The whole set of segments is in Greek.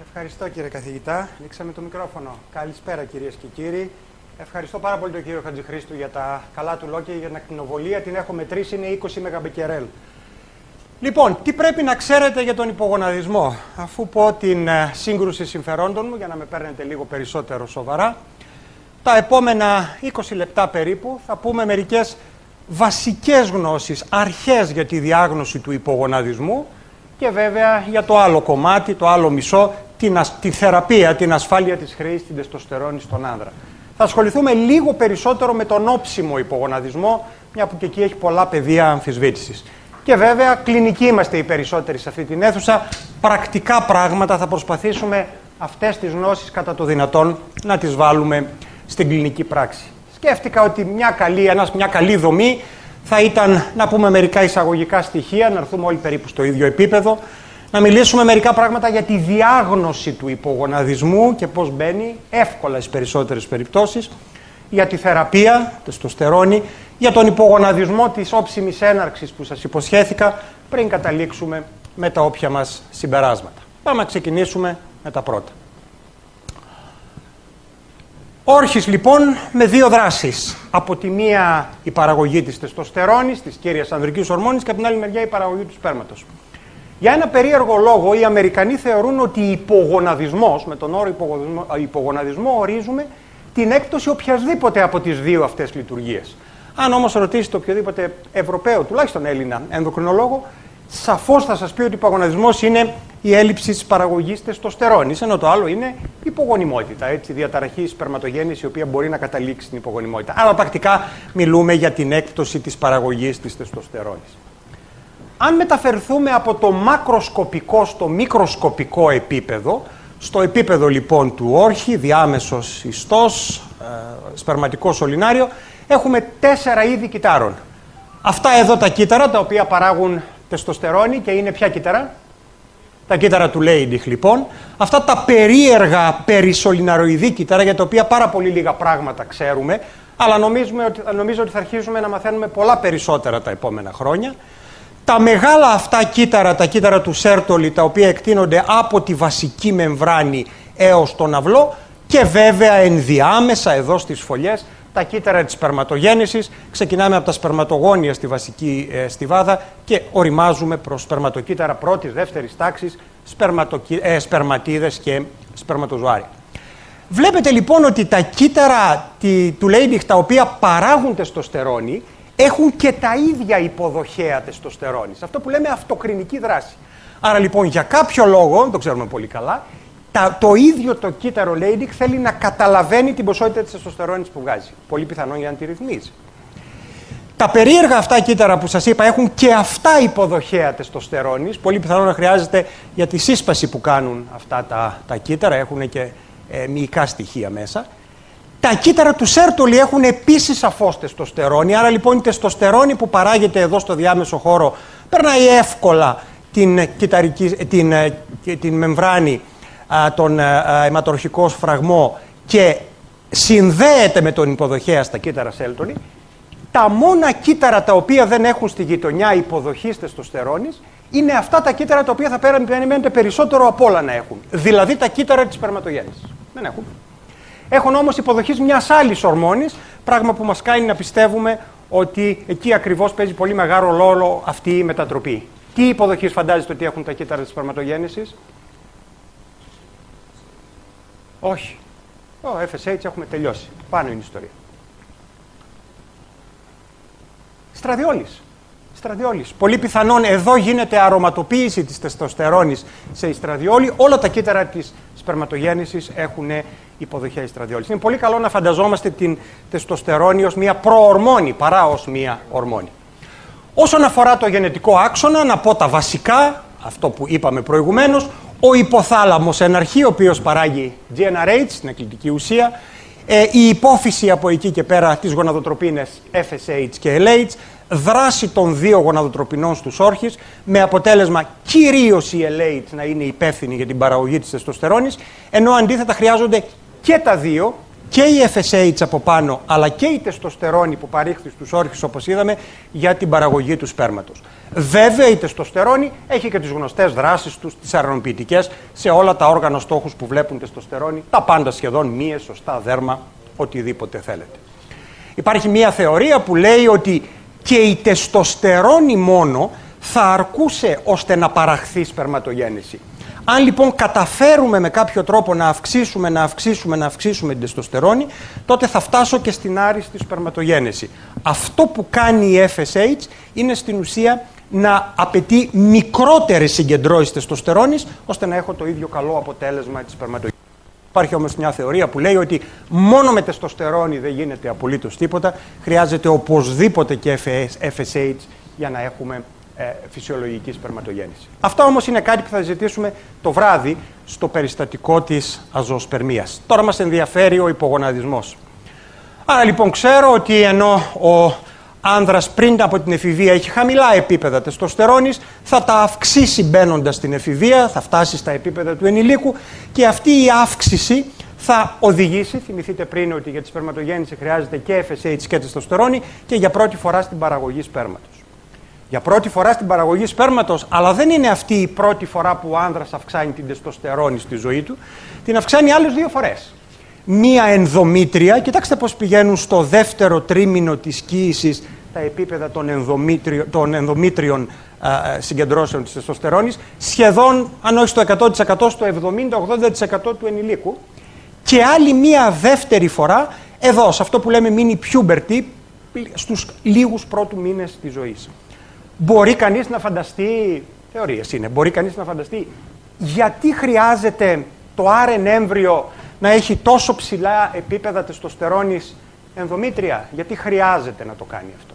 Ευχαριστώ κύριε καθηγητά. Λήξαμε το μικρόφωνο. Καλησπέρα κυρίες και κύριοι. Ευχαριστώ πάρα πολύ τον κύριο Χατζηχρήστου για τα καλά του λόγια για την ακτινοβολία. Την έχω μετρήσει, είναι 20 μεγαμπεκερέλ. Λοιπόν, τι πρέπει να ξέρετε για τον υπογοναδισμό, αφού πω την ε, σύγκρουση συμφερόντων μου, για να με παίρνετε λίγο περισσότερο σοβαρά. Τα επόμενα 20 λεπτά περίπου θα πούμε μερικές βασικές γνώσεις, αρχές για τη διάγνωση του υπογοναδισμού και βέβαια για το άλλο κομμάτι, το άλλο μισό, τη θεραπεία, την ασφάλεια της χρήσης, την τεστοστερόνης στον άνδρα. Θα ασχοληθούμε λίγο περισσότερο με τον όψιμο υπογοναδισμό, μια που και εκεί έχει πολλά πεδία αμφισβήτησης. Και βέβαια, κλινικοί είμαστε οι περισσότεροι σε αυτή την αίθουσα. Πρακτικά πράγματα θα προσπαθήσουμε αυτές τις γνώσεις κατά το δυνατόν να τις βάλουμε στην κλινική πράξη. Σκέφτηκα ότι μια καλή, ένας, μια καλή δομή θα ήταν να πούμε μερικά εισαγωγικά στοιχεία, να έρθουμε όλοι περίπου στο ίδιο επίπεδο, να μιλήσουμε μερικά πράγματα για τη διάγνωση του υπογοναδισμού και πώς μπαίνει εύκολα στις περισσότερες περιπτώσεις, για τη θεραπεία, το για τον υπογοναδισμό της όψιμης έναρξης που σας υποσχέθηκα πριν καταλήξουμε με τα όποια μας συμπεράσματα. Πάμε να ξεκινήσουμε με τα πρώτα. Όρχης λοιπόν με δύο δράσεις. Από τη μία η παραγωγή της τεστοστερόνης, της κύριας ανδρικής ορμόνης και από την άλλη μεριά η παραγωγή του σπέρματος. Για ένα περίεργο λόγο, οι Αμερικανοί θεωρούν ότι υπογοναδισμός, με τον όρο υπογοναδισμό, ε, ορίζουμε την έκπτωση οποιασδήποτε από τις δύο αυτές λειτουργίες. Αν όμως ρωτήσετε οποιοδήποτε Ευρωπαίο, τουλάχιστον Έλληνα ενδοκρινολόγο, σαφώς θα σας πει ότι ο υπογοναδισμός είναι η έλλειψη της παραγωγής τεστοστερώνης, ενώ το άλλο είναι υπογονιμότητα, έτσι, διαταραχή σπερματογέννηση η οποία μπορεί να καταλήξει στην υπογονιμότητα. Αλλά πρακτικά μιλούμε για την έκπτωση της παραγωγής της τεστοστερόνης. Αν μεταφερθούμε από το μακροσκοπικό στο μικροσκοπικό επίπεδο, στο επίπεδο λοιπόν του όρχη, διάμεσος ιστός, ε, σπερματικός σωληνάριο, έχουμε τέσσερα είδη κυτάρων. Αυτά εδώ τα κύτταρα, τα οποία παράγουν τεστοστερόνη και είναι ποια κύτταρα? Τα κύτταρα του Λέιντιχ λοιπόν. Αυτά τα περίεργα περισωληναροειδή κύτταρα, για τα οποία πάρα πολύ λίγα πράγματα ξέρουμε, αλλά νομίζω ότι θα αρχίσουμε να μαθαίνουμε πολλά περισσότερα τα επόμενα χρόνια τα μεγάλα αυτά κύτταρα, τα κύτταρα του Σέρτολη, τα οποία εκτείνονται από τη βασική μεμβράνη έως τον αυλό και βέβαια ενδιάμεσα εδώ στις φωλιές τα κύτταρα της σπερματογέννησης. Ξεκινάμε από τα σπερματογόνια στη βασική ε, στιβάδα και οριμάζουμε προς σπερματοκύτταρα πρώτης, δεύτερης τάξης, σπερματοκυ... σπερματίδες και σπερματοζωάρια. Βλέπετε λοιπόν ότι τα κύτταρα τη... του Λέιμπιχ τα οποία στο τεστοστερόνι έχουν και τα ίδια υποδοχέα τεστοστερόνη. Αυτό που λέμε αυτοκρινική δράση. Άρα λοιπόν για κάποιο λόγο, το ξέρουμε πολύ καλά, το ίδιο το κύτταρο Λέιντικ θέλει να καταλαβαίνει την ποσότητα της τεστοστερόνη που βγάζει. Πολύ πιθανόν για να Τα περίεργα αυτά κύτταρα που σας είπα έχουν και αυτά υποδοχέα τεστοστερόνη. Πολύ πιθανόν να χρειάζεται για τη σύσπαση που κάνουν αυτά τα, τα κύτταρα. Έχουν και ε, μυϊκά στοιχεία μέσα. Τα κύτταρα του Σέρτολη έχουν επίσης σαφώ τεστοστερόνη. Άρα λοιπόν η τεστοστερόνη που παράγεται εδώ στο διάμεσο χώρο περνάει εύκολα την, ε, την, ε, την μεμβράνη, τον ε, αιματορχικό σφραγμό και συνδέεται με τον υποδοχέα στα κύτταρα Σέρτολη. Τα μόνα κύτταρα τα οποία δεν έχουν στη γειτονιά υποδοχή τεστοστερόνης είναι αυτά τα κύτταρα τα οποία θα περιμένετε περισσότερο από όλα να έχουν. Δηλαδή τα κύτταρα της περματογέννηση. Δεν έχουν έχουν όμως υποδοχής μιας άλλης ορμόνης, πράγμα που μας κάνει να πιστεύουμε ότι εκεί ακριβώς παίζει πολύ μεγάλο ρόλο αυτή η μετατροπή. Τι υποδοχής φαντάζεστε ότι έχουν τα κύτταρα της σπερματογέννηση, Όχι. Ο FSH έχουμε τελειώσει. Πάνω είναι η ιστορία. Στραδιόλης στραδιόλη. Πολύ πιθανόν εδώ γίνεται αρωματοποίηση της τεστοστερόνη σε ιστραδιόλη. Όλα τα κύτταρα της σπερματογέννησης έχουν υποδοχέ ιστραδιόλη. Είναι πολύ καλό να φανταζόμαστε την τεστοστερόνη ως μία προορμόνη παρά ως μία ορμόνη. Όσον αφορά το γενετικό άξονα, να πω τα βασικά, αυτό που είπαμε προηγουμένως. Ο υποθάλαμος, εν αρχή, ο οποίος παράγει GnRH, την ακλητική ουσία, ε, η υπόφυση από εκεί και πέρα τις γονατοτροπίνες FSH και LH, δράση των δύο γονατοτροπινών στους όρχες, με αποτέλεσμα κυρίως η LH να είναι υπεύθυνη για την παραγωγή της τεστοστερόνης, ενώ αντίθετα χρειάζονται και τα δύο και η FSH από πάνω, αλλά και η τεστοστερόνη που παρήχθη στους όρχους, όπως είδαμε, για την παραγωγή του σπέρματος. Βέβαια, η τεστοστερόνη έχει και τις γνωστές δράσεις τους, τις αρνοποιητικές, σε όλα τα όργανα στόχους που βλέπουν τεστοστερόνη, τα πάντα σχεδόν, μία σωστά δέρμα, οτιδήποτε θέλετε. Υπάρχει μία θεωρία που λέει ότι και η τεστοστερόνη μόνο θα αρκούσε ώστε να παραχθεί σπερματογέννηση. Αν λοιπόν καταφέρουμε με κάποιο τρόπο να αυξήσουμε, να αυξήσουμε, να αυξήσουμε την τεστοστερόνη, τότε θα φτάσω και στην άριστη σπερματογένεση. Αυτό που κάνει η FSH είναι στην ουσία να απαιτεί μικρότερες συγκεντρώσεις τεστοστερόνης, ώστε να έχω το ίδιο καλό αποτέλεσμα της σπερματογένεσης. Υπάρχει όμως μια θεωρία που λέει ότι μόνο με τεστοστερόνη δεν γίνεται απολύτως τίποτα. Χρειάζεται οπωσδήποτε και FSH για να έχουμε ε, φυσιολογικής σπερματογέννησης. Αυτά όμως είναι κάτι που θα ζητήσουμε το βράδυ στο περιστατικό της αζωοσπερμία. Τώρα μας ενδιαφέρει ο υπογοναδισμός. Άρα λοιπόν ξέρω ότι ενώ ο άνδρας πριν από την εφηβεία έχει χαμηλά επίπεδα τεστοστερόνης, θα τα αυξήσει μπαίνοντας στην εφηβεία, θα φτάσει στα επίπεδα του ενηλίκου και αυτή η αύξηση θα οδηγήσει, θυμηθείτε πριν ότι για τη σπερματογέννηση χρειάζεται και FSH και τεστοστερόνη και για πρώτη φορά στην παραγωγή σπέρματος για πρώτη φορά στην παραγωγή σπέρματος, αλλά δεν είναι αυτή η πρώτη φορά που ο άνδρας αυξάνει την τεστοστερόνη στη ζωή του, την αυξάνει άλλες δύο φορές. Μία ενδομήτρια, κοιτάξτε πώς πηγαίνουν στο δεύτερο τρίμηνο της κοίησης τα επίπεδα των, των ενδομήτριων α, συγκεντρώσεων της τεστοστερόνης, σχεδόν, αν όχι στο 100%, στο 70-80% του ενηλίκου. Και άλλη μία δεύτερη φορά, εδώ, σε αυτό που λέμε mini puberty, στους λίγους πρώτου μήνες της ζωής. Μπορεί κανείς να φανταστεί, θεωρίες είναι, μπορεί κανείς να φανταστεί γιατί χρειάζεται το άρεν έμβριο να έχει τόσο ψηλά επίπεδα τεστοστερόνης ενδομήτρια. Γιατί χρειάζεται να το κάνει αυτό.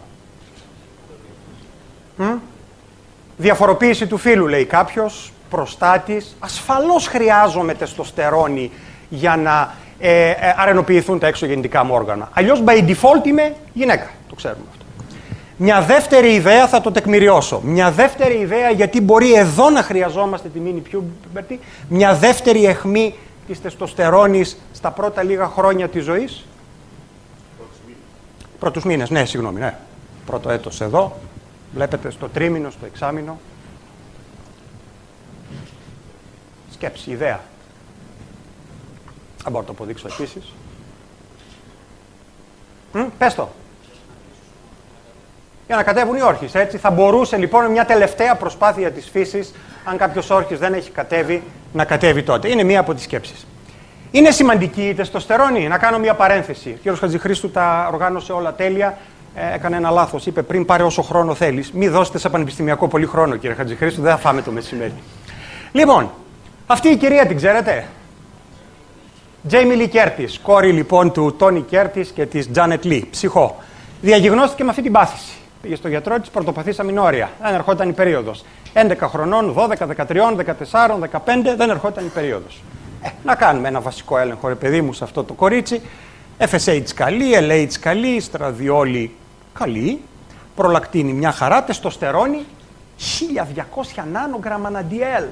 Διαφοροποίηση του φύλου, λέει κάποιος, προστάτης. Ασφαλώς χρειάζομαι τεστοστερόνη για να ε, ε αρενοποιηθούν τα γεννητικά μου όργανα. Αλλιώς by default είμαι γυναίκα, το ξέρουμε αυτό. Μια δεύτερη ιδέα θα το τεκμηριώσω. Μια δεύτερη ιδέα γιατί μπορεί εδώ να χρειαζόμαστε τη μήνυ πιο Μια δεύτερη αιχμή της τεστοστερόνης στα πρώτα λίγα χρόνια της ζωής. Πρώτους μήνες, ναι, συγγνώμη, ναι. Πρώτο έτος εδώ, βλέπετε στο τρίμηνο, στο εξάμηνο. Σκέψη, ιδέα. Αν μπορώ να το αποδείξω επίσης. Μ, το για να κατέβουν οι όρχες. Έτσι θα μπορούσε λοιπόν μια τελευταία προσπάθεια της φύσης, αν κάποιος όρχης δεν έχει κατέβει, να κατέβει τότε. Είναι μία από τις σκέψεις. Είναι σημαντική η τεστοστερόνη. Να κάνω μια παρένθεση. Ο κ. Χατζηχρήστου τα οργάνωσε όλα τέλεια. Ε, έκανε ένα λάθος. Είπε πριν πάρε όσο χρόνο θέλεις. Μην δώσετε σε πανεπιστημιακό πολύ χρόνο, κύριε Χατζηχρήστου, δεν θα φάμε το μεσημέρι. Λοιπόν, αυτή η κυρία την ξέρετε. Τζέιμι Λι Κέρτη, κόρη λοιπόν του Τόνι Κέρτη και της Τζάνετ Λι, ψυχό. Διαγνώστηκε με αυτή την πάθηση. Πήγε στο γιατρό της, πρωτοπαθή αμινόρια. Δεν ερχόταν η περίοδος. 11 χρονών, 12, 13, 14, 15, δεν ερχόταν η περίοδος. Ε, να κάνουμε ένα βασικό έλεγχο, ρε παιδί μου, σε αυτό το κορίτσι. FSH καλή, LH καλή, στραδιόλη καλή, προλακτίνη μια χαρά, τεστοστερόνη 1200 νάνογκραμμα DL.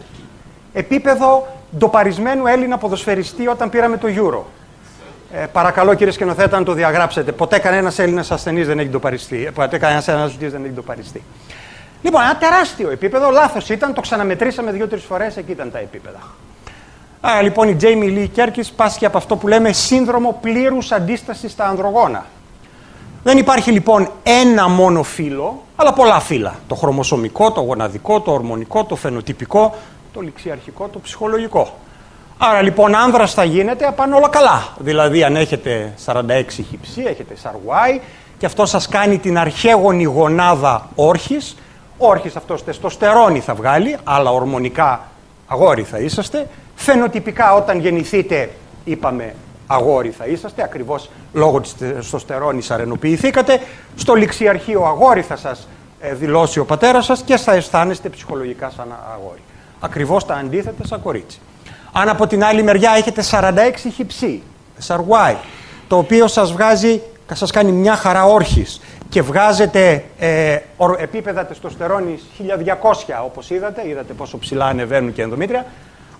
Επίπεδο ντοπαρισμένου Έλληνα ποδοσφαιριστή όταν πήραμε το Euro. Ε, παρακαλώ κύριε σκηνοθέτα να το διαγράψετε. Ποτέ κανένας Έλληνας ασθενής δεν έχει το παριστεί. Ε, ποτέ κανένας Έλληνας δεν έχει το παριστεί. Λοιπόν, ένα τεράστιο επίπεδο, λάθος ήταν, το ξαναμετρήσαμε δύο-τρει φορές, εκεί ήταν τα επίπεδα. Άρα λοιπόν η Τζέιμι Λί Κέρκης πάσχει από αυτό που λέμε σύνδρομο πλήρους αντίστασης στα ανδρογόνα. Δεν υπάρχει λοιπόν ένα μόνο φύλλο, αλλά πολλά φύλλα. Το χρωμοσωμικό, το γοναδικό, το ορμονικό, το φαινοτυπικό, το ληξιαρχικό, το ψυχολογικό. Άρα λοιπόν άνδρας θα γίνεται απάνω όλα καλά. Δηλαδή αν έχετε 46 χυψή, έχετε σαρουάι και αυτό σας κάνει την αρχαίγονη γονάδα όρχης. Όρχης αυτός τεστοστερώνει θα βγάλει, αλλά ορμονικά αγόρι θα είσαστε. Φαινοτυπικά όταν γεννηθείτε, είπαμε αγόρι θα είσαστε, ακριβώς λόγω της τεστοστερόνης αρενοποιηθήκατε. Στο ληξιαρχείο αγόρι θα σας ε, δηλώσει ο πατέρας σας και θα αισθάνεστε ψυχολογικά σαν αγόρι. Ακριβώς τα αντίθετα σαν κορίτσι. Αν από την άλλη μεριά έχετε 46 χυψί, σαρουάι, το οποίο σας βγάζει, σας κάνει μια χαρά όρχης και βγάζετε ε, επίπεδα τεστοστερώνης 1200, όπως είδατε, είδατε πόσο ψηλά ανεβαίνουν και ενδομήτρια,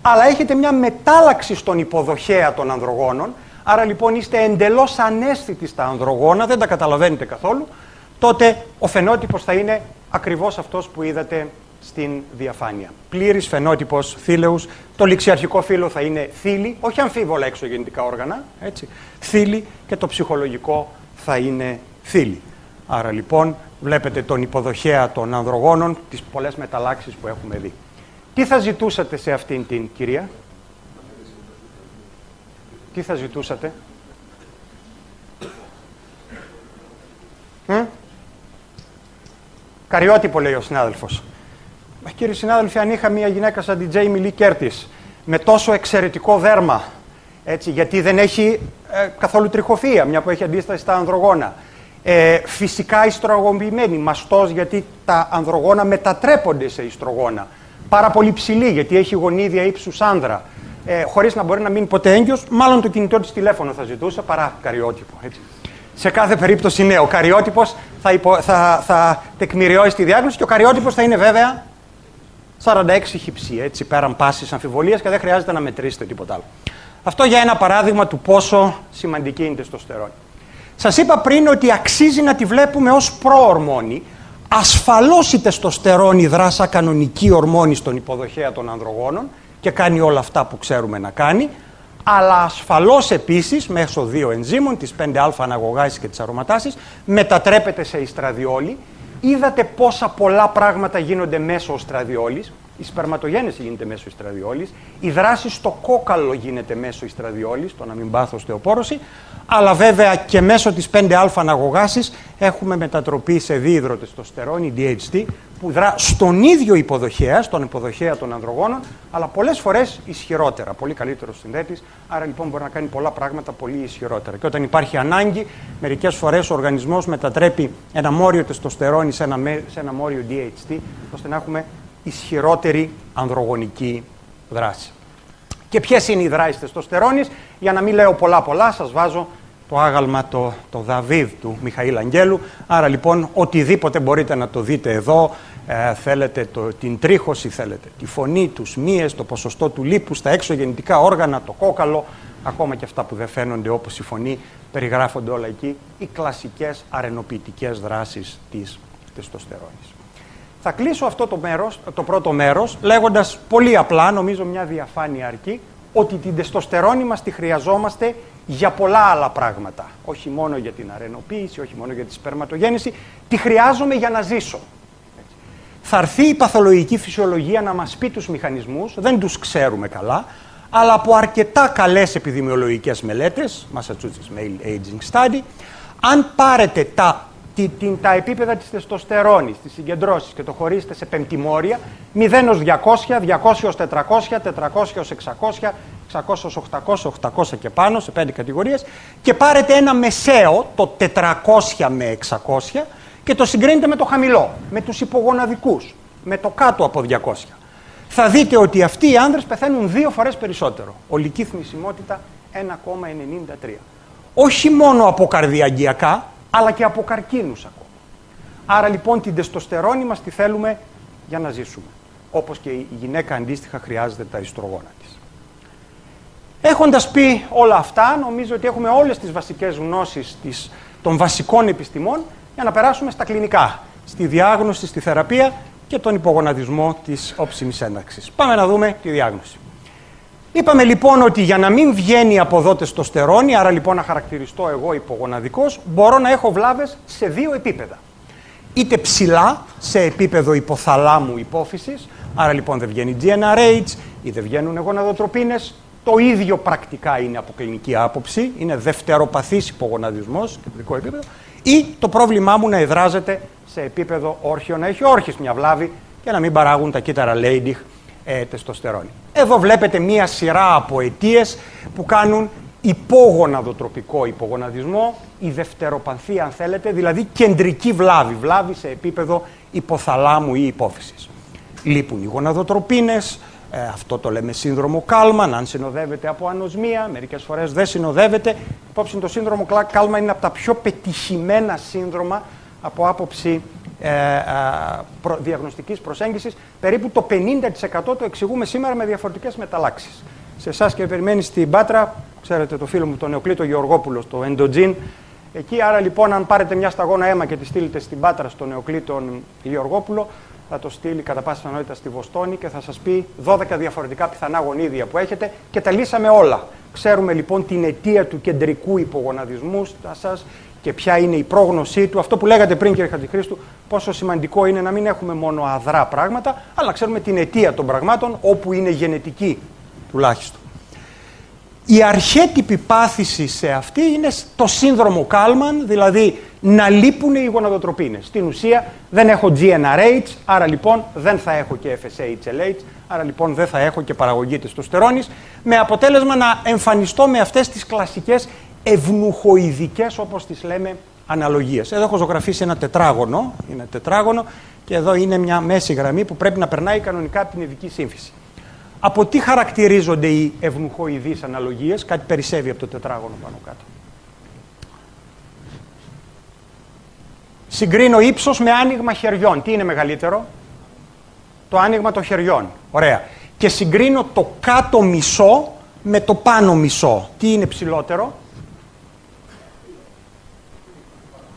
αλλά έχετε μια μετάλλαξη στον υποδοχέα των ανδρογόνων, άρα λοιπόν είστε εντελώς ανέσθητοι στα ανδρογόνα, δεν τα καταλαβαίνετε καθόλου, τότε ο φαινότυπος θα είναι ακριβώς αυτός που είδατε στην διαφάνεια. Πλήρης φαινότυπος θύλεους. Το ληξιαρχικό φύλλο θα είναι θύλη, όχι αμφίβολα εξωγεννητικά όργανα. Έτσι. Θύλη και το ψυχολογικό θα είναι θύλη. Άρα λοιπόν βλέπετε τον υποδοχέα των ανδρογόνων, τις πολλές μεταλλάξεις που έχουμε δει. Τι θα ζητούσατε σε αυτήν την κυρία? Τι θα ζητούσατε? Καριότυπο λέει ο συνάδελφος. Κύριοι συνάδελφοι, αν είχα μια γυναίκα σαν την Τζέιμι Λί Κέρτη με τόσο εξαιρετικό δέρμα, έτσι, γιατί δεν έχει ε, καθόλου τριχοφία, μια που έχει αντίσταση στα ανδρογόνα. Ε, φυσικά ιστρογομποιημένη, μαστός γιατί τα ανδρογόνα μετατρέπονται σε ιστρογόνα. Πάρα πολύ ψηλή γιατί έχει γονίδια ύψους άνδρα. Ε, χωρίς να μπορεί να μείνει ποτέ έγκυος, μάλλον το κινητό της τηλέφωνο θα ζητούσε παρά καριότυπο. Έτσι. Σε κάθε περίπτωση ναι, ο καριότυπος θα, υπο, θα, θα τεκμηριώσει τη διάγνωση και ο καριότυπος θα είναι βέβαια 46 χυψία, έτσι, πέραν πάσης αμφιβολίας και δεν χρειάζεται να μετρήσετε τίποτα άλλο. Αυτό για ένα παράδειγμα του πόσο σημαντική είναι η τεστοστερόνη. Σας είπα πριν ότι αξίζει να τη βλέπουμε ως προορμόνη. Ασφαλώς η τεστοστερόνη δράσα κανονική ορμόνη στον υποδοχέα των ανδρογόνων και κάνει όλα αυτά που ξέρουμε να κάνει, αλλά ασφαλώς επίσης μέσω δύο ενζήμων, της 5α αναγωγάση και τις αρωματάσης, μετατρέπεται σε ιστραδιόλη είδατε πόσα πολλά πράγματα γίνονται μέσω ο στραδιόλης. Η σπερματογέννηση γίνεται μέσω στραδιόλη. η δράση στο κόκαλο γίνεται μέσω στραδιόλη, το να μην πάθω στεοπόρωση αλλά βέβαια και μέσω της 5α αναγωγάσης έχουμε μετατροπή σε δίδρο η DHT, που δρά στον ίδιο υποδοχέα, στον υποδοχέα των ανδρογόνων, αλλά πολλές φορές ισχυρότερα, πολύ καλύτερος συνδέτης, άρα λοιπόν μπορεί να κάνει πολλά πράγματα πολύ ισχυρότερα. Και όταν υπάρχει ανάγκη, μερικές φορές ο οργανισμός μετατρέπει ένα μόριο τεστοστερόνη σε σε ένα μόριο DHT, ώστε να έχουμε ισχυρότερη ανδρογονική δράση και ποιες είναι οι δράσει τεστοστερόνη. Για να μην λέω πολλά-πολλά, σας βάζω το άγαλμα το, το Δαβίδ του Μιχαήλ Αγγέλου. Άρα λοιπόν, οτιδήποτε μπορείτε να το δείτε εδώ, ε, θέλετε το, την τρίχωση, θέλετε τη φωνή, τους μύες, το ποσοστό του λίπους, τα εξωγεννητικά όργανα, το κόκαλο, ακόμα και αυτά που δεν φαίνονται όπως η φωνή, περιγράφονται όλα εκεί, οι κλασικές αρενοποιητικές δράσεις της τεστοστερόνης. Θα κλείσω αυτό το, μέρος, το πρώτο μέρος λέγοντας πολύ απλά, νομίζω μια διαφάνεια αρκεί, ότι την τεστοστερόνη μας τη χρειαζόμαστε για πολλά άλλα πράγματα. Όχι μόνο για την αρενοποίηση, όχι μόνο για τη σπερματογέννηση. Τη χρειάζομαι για να ζήσω. Θα έρθει η παθολογική φυσιολογία να μας πει τους μηχανισμούς, δεν τους ξέρουμε καλά, αλλά από αρκετά καλές επιδημιολογικές μελέτες, Massachusetts Male Aging Study, αν πάρετε τα τη, τα επίπεδα της τεστοστερόνης, της συγκεντρώσης και το χωρίζετε σε πεντημόρια, 0 ως 200, 200 ως 400, 400 600, 600 ως 800, 800 και πάνω, σε πέντε κατηγορίες, και πάρετε ένα μεσαίο, το 400 με 600, και το συγκρίνετε με το χαμηλό, με τους υπογοναδικούς, με το κάτω από 200. Θα δείτε ότι αυτοί οι άνδρες πεθαίνουν δύο φορές περισσότερο. Ολική θνησιμότητα 1,93. Όχι μόνο από καρδιαγγειακά, αλλά και από καρκίνους ακόμα. Άρα λοιπόν την τεστοστερόνη μας τη θέλουμε για να ζήσουμε. Όπως και η γυναίκα αντίστοιχα χρειάζεται τα ιστρογόνα της. Έχοντας πει όλα αυτά, νομίζω ότι έχουμε όλες τις βασικές γνώσεις της, των βασικών επιστημών για να περάσουμε στα κλινικά, στη διάγνωση, στη θεραπεία και τον υπογονατισμό της όψιμης ένταξης. Πάμε να δούμε τη διάγνωση. Είπαμε λοιπόν ότι για να μην βγαίνει από εδώ τεστοστερόνη, άρα λοιπόν να χαρακτηριστώ εγώ υπογοναδικός, μπορώ να έχω βλάβες σε δύο επίπεδα. Είτε ψηλά, σε επίπεδο υποθαλάμου υπόφυσης, άρα λοιπόν δεν βγαίνει GnRH ή δεν βγαίνουν γοναδοτροπίνες, το ίδιο πρακτικά είναι από κλινική άποψη, είναι δευτεροπαθής υπογοναδισμός, κεντρικό επίπεδο, ή το πρόβλημά μου να εδράζεται σε επίπεδο όρχιο, να έχει όρχε μια βλάβη και να μην παράγουν τα κύτταρα Leydig ε, τεστοστερόνη. Εδώ βλέπετε μία σειρά από αιτίες που κάνουν υπόγοναδοτροπικό υπογοναδισμό, η δευτεροπανθία αν θέλετε, δηλαδή κεντρική βλάβη, βλάβη σε επίπεδο υποθαλάμου ή υπόφυσης. Λείπουν οι γοναδοτροπίνες, ε, αυτό το λέμε σύνδρομο Κάλμαν, αν συνοδεύεται από ανοσμία, μερικές φορές δεν συνοδεύεται. Υπόψη το σύνδρομο Κάλμαν είναι από τα πιο πετυχημένα σύνδρομα από άποψη ε, ε, προ, διαγνωστικής προσέγγισης, περίπου το 50% το εξηγούμε σήμερα με διαφορετικές μεταλλάξεις. Σε εσάς και περιμένεις στην Πάτρα, ξέρετε το φίλο μου τον Νεοκλήτο Γεωργόπουλος, το Εντοτζίν. Εκεί, άρα λοιπόν, αν πάρετε μια σταγόνα αίμα και τη στείλετε στην Πάτρα στον Νεοκλήτο Γεωργόπουλο, θα το στείλει κατά πάσα πιθανότητα στη Βοστόνη και θα σας πει 12 διαφορετικά πιθανά γονίδια που έχετε και τα λύσαμε όλα. Ξέρουμε λοιπόν την αιτία του κεντρικού υπογοναδισμού σας και ποια είναι η πρόγνωσή του, αυτό που λέγατε πριν, κύριε Χατζηχρήστου, πόσο σημαντικό είναι να μην έχουμε μόνο αδρά πράγματα, αλλά ξέρουμε την αιτία των πραγμάτων, όπου είναι γενετική τουλάχιστον. Η αρχέτυπη πάθηση σε αυτή είναι το σύνδρομο Κάλμαν, δηλαδή να λείπουν οι γονατοτροπίνες. Στην ουσία δεν έχω GnRH, άρα λοιπόν δεν θα έχω και FSH-LH, άρα λοιπόν δεν θα έχω και παραγωγή της με αποτέλεσμα να εμφανιστώ με αυτές τις κλασικές ευνουχοειδικές όπως τις λέμε αναλογίες. Εδώ έχω ζωγραφίσει ένα τετράγωνο, είναι τετράγωνο και εδώ είναι μια μέση γραμμή που πρέπει να περνάει κανονικά από την ειδική σύμφυση. Από τι χαρακτηρίζονται οι ευνουχοειδείς αναλογίες, κάτι περισσεύει από το τετράγωνο πάνω κάτω. Συγκρίνω ύψος με άνοιγμα χεριών. Τι είναι μεγαλύτερο? Το άνοιγμα των χεριών. Ωραία. Και συγκρίνω το κάτω μισό με το πάνω μισό. Τι είναι ψηλότερο?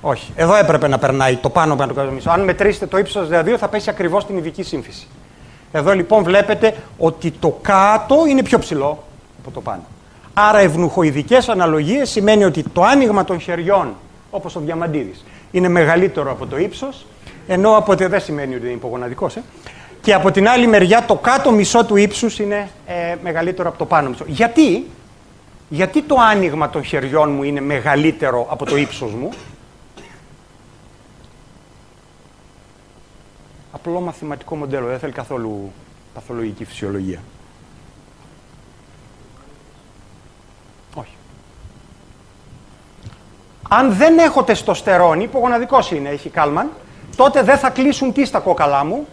Όχι. Εδώ έπρεπε να περνάει το πάνω πάνω κάτω μισό. Αν μετρήσετε το ύψος δηλαδή, θα πέσει ακριβώς την ειδική σύμφυση. Εδώ λοιπόν βλέπετε ότι το κάτω είναι πιο ψηλό από το πάνω. Άρα ευνουχοειδικές αναλογίες σημαίνει ότι το άνοιγμα των χεριών, όπως ο Διαμαντίδης, είναι μεγαλύτερο από το ύψος, ενώ από ότι δεν σημαίνει ότι είναι υπογοναδικός, ε? και από την άλλη μεριά το κάτω μισό του ύψους είναι ε, μεγαλύτερο από το πάνω μισό. Γιατί? Γιατί το άνοιγμα των χεριών μου είναι μεγαλύτερο από το ύψος μου, απλό μαθηματικό μοντέλο. Δεν θέλει καθόλου παθολογική φυσιολογία. Όχι. Αν δεν έχω τεστοστερόνη, υπογοναδικό είναι, έχει κάλμαν, τότε δεν θα κλείσουν τις στα κόκαλά μου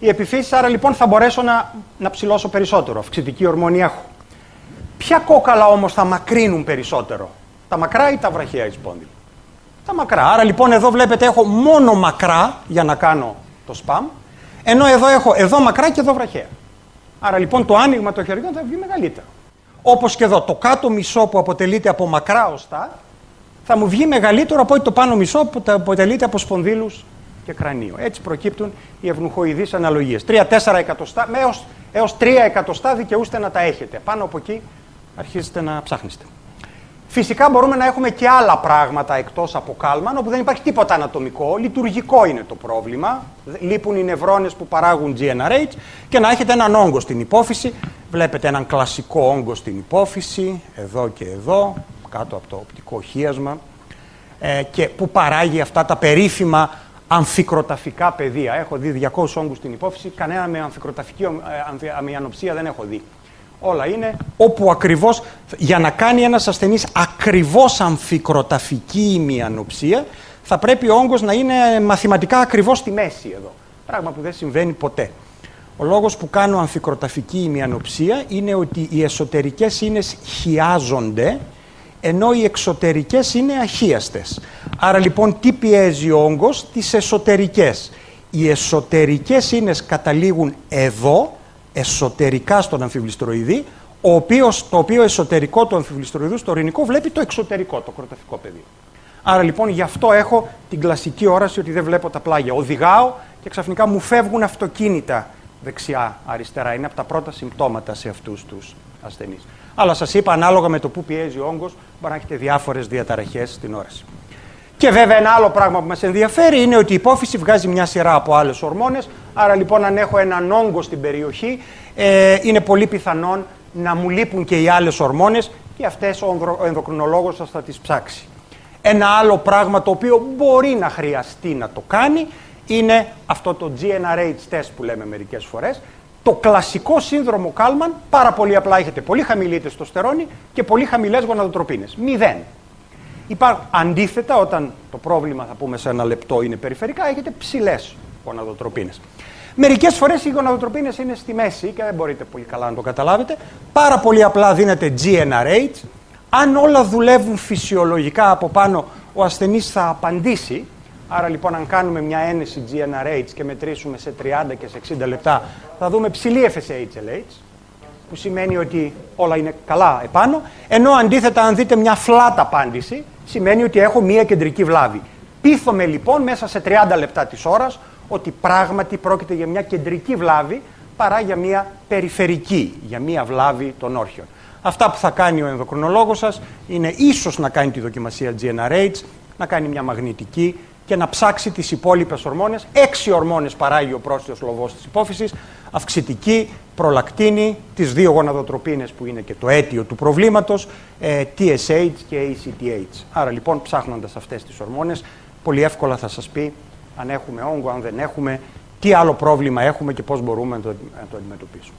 οι επιφύσεις, άρα λοιπόν θα μπορέσω να, να ψηλώσω περισσότερο. Αυξητική ορμόνη έχω. Ποια κόκαλα όμως θα μακρύνουν περισσότερο, τα μακρά ή τα βραχαία ισπόνδυλα. Τα μακρά. Άρα λοιπόν εδώ βλέπετε έχω μόνο μακρά για να κάνω το spam, ενώ εδώ έχω εδώ μακρά και εδώ βραχαία. Άρα λοιπόν το άνοιγμα των χεριών θα βγει μεγαλύτερο. Όπως και εδώ, το κάτω μισό που αποτελείται από μακρά οστά θα μου βγει μεγαλύτερο από ότι το πάνω μισό που αποτελείται από σπονδύλους και κρανίο. Έτσι προκύπτουν οι ευνουχοειδεί αναλογίε. 3-4 εκατοστά με έως 3 4 εκατοστα εω δικαιούστε να τα έχετε. Πάνω από εκεί αρχίζετε να ψάχνεστε. Φυσικά μπορούμε να έχουμε και άλλα πράγματα εκτός από κάλμαν, όπου δεν υπάρχει τίποτα ανατομικό, λειτουργικό είναι το πρόβλημα. Λείπουν οι νευρώνες που παράγουν GnRH και να έχετε έναν όγκο στην υπόφυση. Βλέπετε έναν κλασικό όγκο στην υπόφυση, εδώ και εδώ, κάτω από το οπτικό χίασμα, ε, και που παράγει αυτά τα περίφημα αμφικροταφικά πεδία. Έχω δει 200 όγκους στην υπόφυση, κανένα με αμφικροταφική ε, αμυανοψία δεν έχω δει. Όλα είναι όπου ακριβώς για να κάνει ένας ασθενής ακριβώς αμφικροταφική ημιανοψία, θα πρέπει ο όγκος να είναι μαθηματικά ακριβώς στη μέση εδώ. Πράγμα που δεν συμβαίνει ποτέ. Ο λόγος που κάνω αμφικροταφική ημιανοψία είναι ότι οι εσωτερικές ίνες χιάζονται, ενώ οι εξωτερικές είναι αχίαστες. Άρα λοιπόν τι πιέζει ο όγκος, τις εσωτερικές. Οι εσωτερικές ίνες καταλήγουν εδώ, εσωτερικά στον αμφιβληστροειδή, το οποίο εσωτερικό του αμφιβληστροειδού στο ρινικό βλέπει το εξωτερικό, το κροταφικό πεδίο. Άρα λοιπόν γι' αυτό έχω την κλασική όραση ότι δεν βλέπω τα πλάγια. Οδηγάω και ξαφνικά μου φεύγουν αυτοκίνητα δεξιά-αριστερά. Είναι από τα πρώτα συμπτώματα σε αυτούς τους ασθενείς. Αλλά σας είπα, ανάλογα με το που πιέζει ο όγκος, μπορεί να έχετε διάφορες διαταραχές στην όραση. Και βέβαια, ένα άλλο πράγμα που μας ενδιαφέρει είναι ότι η υπόφυση βγάζει μια σειρά από άλλες ορμόνες, Άρα λοιπόν, αν έχω έναν όγκο στην περιοχή, ε, είναι πολύ πιθανόν να μου λείπουν και οι άλλες ορμόνες και αυτές ο ενδοκρινολόγος σα θα τις ψάξει. Ένα άλλο πράγμα το οποίο μπορεί να χρειαστεί να το κάνει είναι αυτό το GnRH test που λέμε μερικές φορές. Το κλασικό σύνδρομο Κάλμαν, πάρα πολύ απλά έχετε πολύ χαμηλή τεστοστερόνη και πολύ χαμηλές γοναδοτροπίνε. Μηδέν. Υπάρχουν αντίθετα, όταν το πρόβλημα, θα πούμε σε ένα λεπτό, είναι περιφερικά, έχετε ψηλές γοναδοτροπίνε. Μερικές φορές οι γονατοτροπίνες είναι στη μέση και δεν μπορείτε πολύ καλά να το καταλάβετε. Πάρα πολύ απλά δίνεται GnRH. Αν όλα δουλεύουν φυσιολογικά από πάνω, ο ασθενής θα απαντήσει. Άρα λοιπόν, αν κάνουμε μια ένεση GnRH και μετρήσουμε σε 30 και σε 60 λεπτά, θα δούμε ψηλή που σημαίνει ότι όλα είναι καλά επάνω. Ενώ αντίθετα, αν δείτε μια flat απάντηση, σημαίνει ότι έχω μια κεντρική βλάβη. Πείθομαι λοιπόν μέσα σε 30 λεπτά της ώρας ότι πράγματι πρόκειται για μια κεντρική βλάβη παρά για μια περιφερική, για μια βλάβη των όρχιων. Αυτά που θα κάνει ο ενδοκρονολόγος σας είναι ίσως να κάνει τη δοκιμασία GnRH, να κάνει μια μαγνητική και να ψάξει τις υπόλοιπες ορμόνες. Έξι ορμόνες παράγει ο πρόσθετος λοβός της υπόφυσης, αυξητική, προλακτίνη, τις δύο γοναδοτροπίνες που είναι και το αίτιο του προβλήματος, ε, TSH και ACTH. Άρα λοιπόν ψάχνοντας αυτές τις ορμόνες, πολύ εύκολα θα σας πει αν έχουμε όγκο, αν δεν έχουμε, τι άλλο πρόβλημα έχουμε και πώς μπορούμε να το, αντιμετωπίσουμε.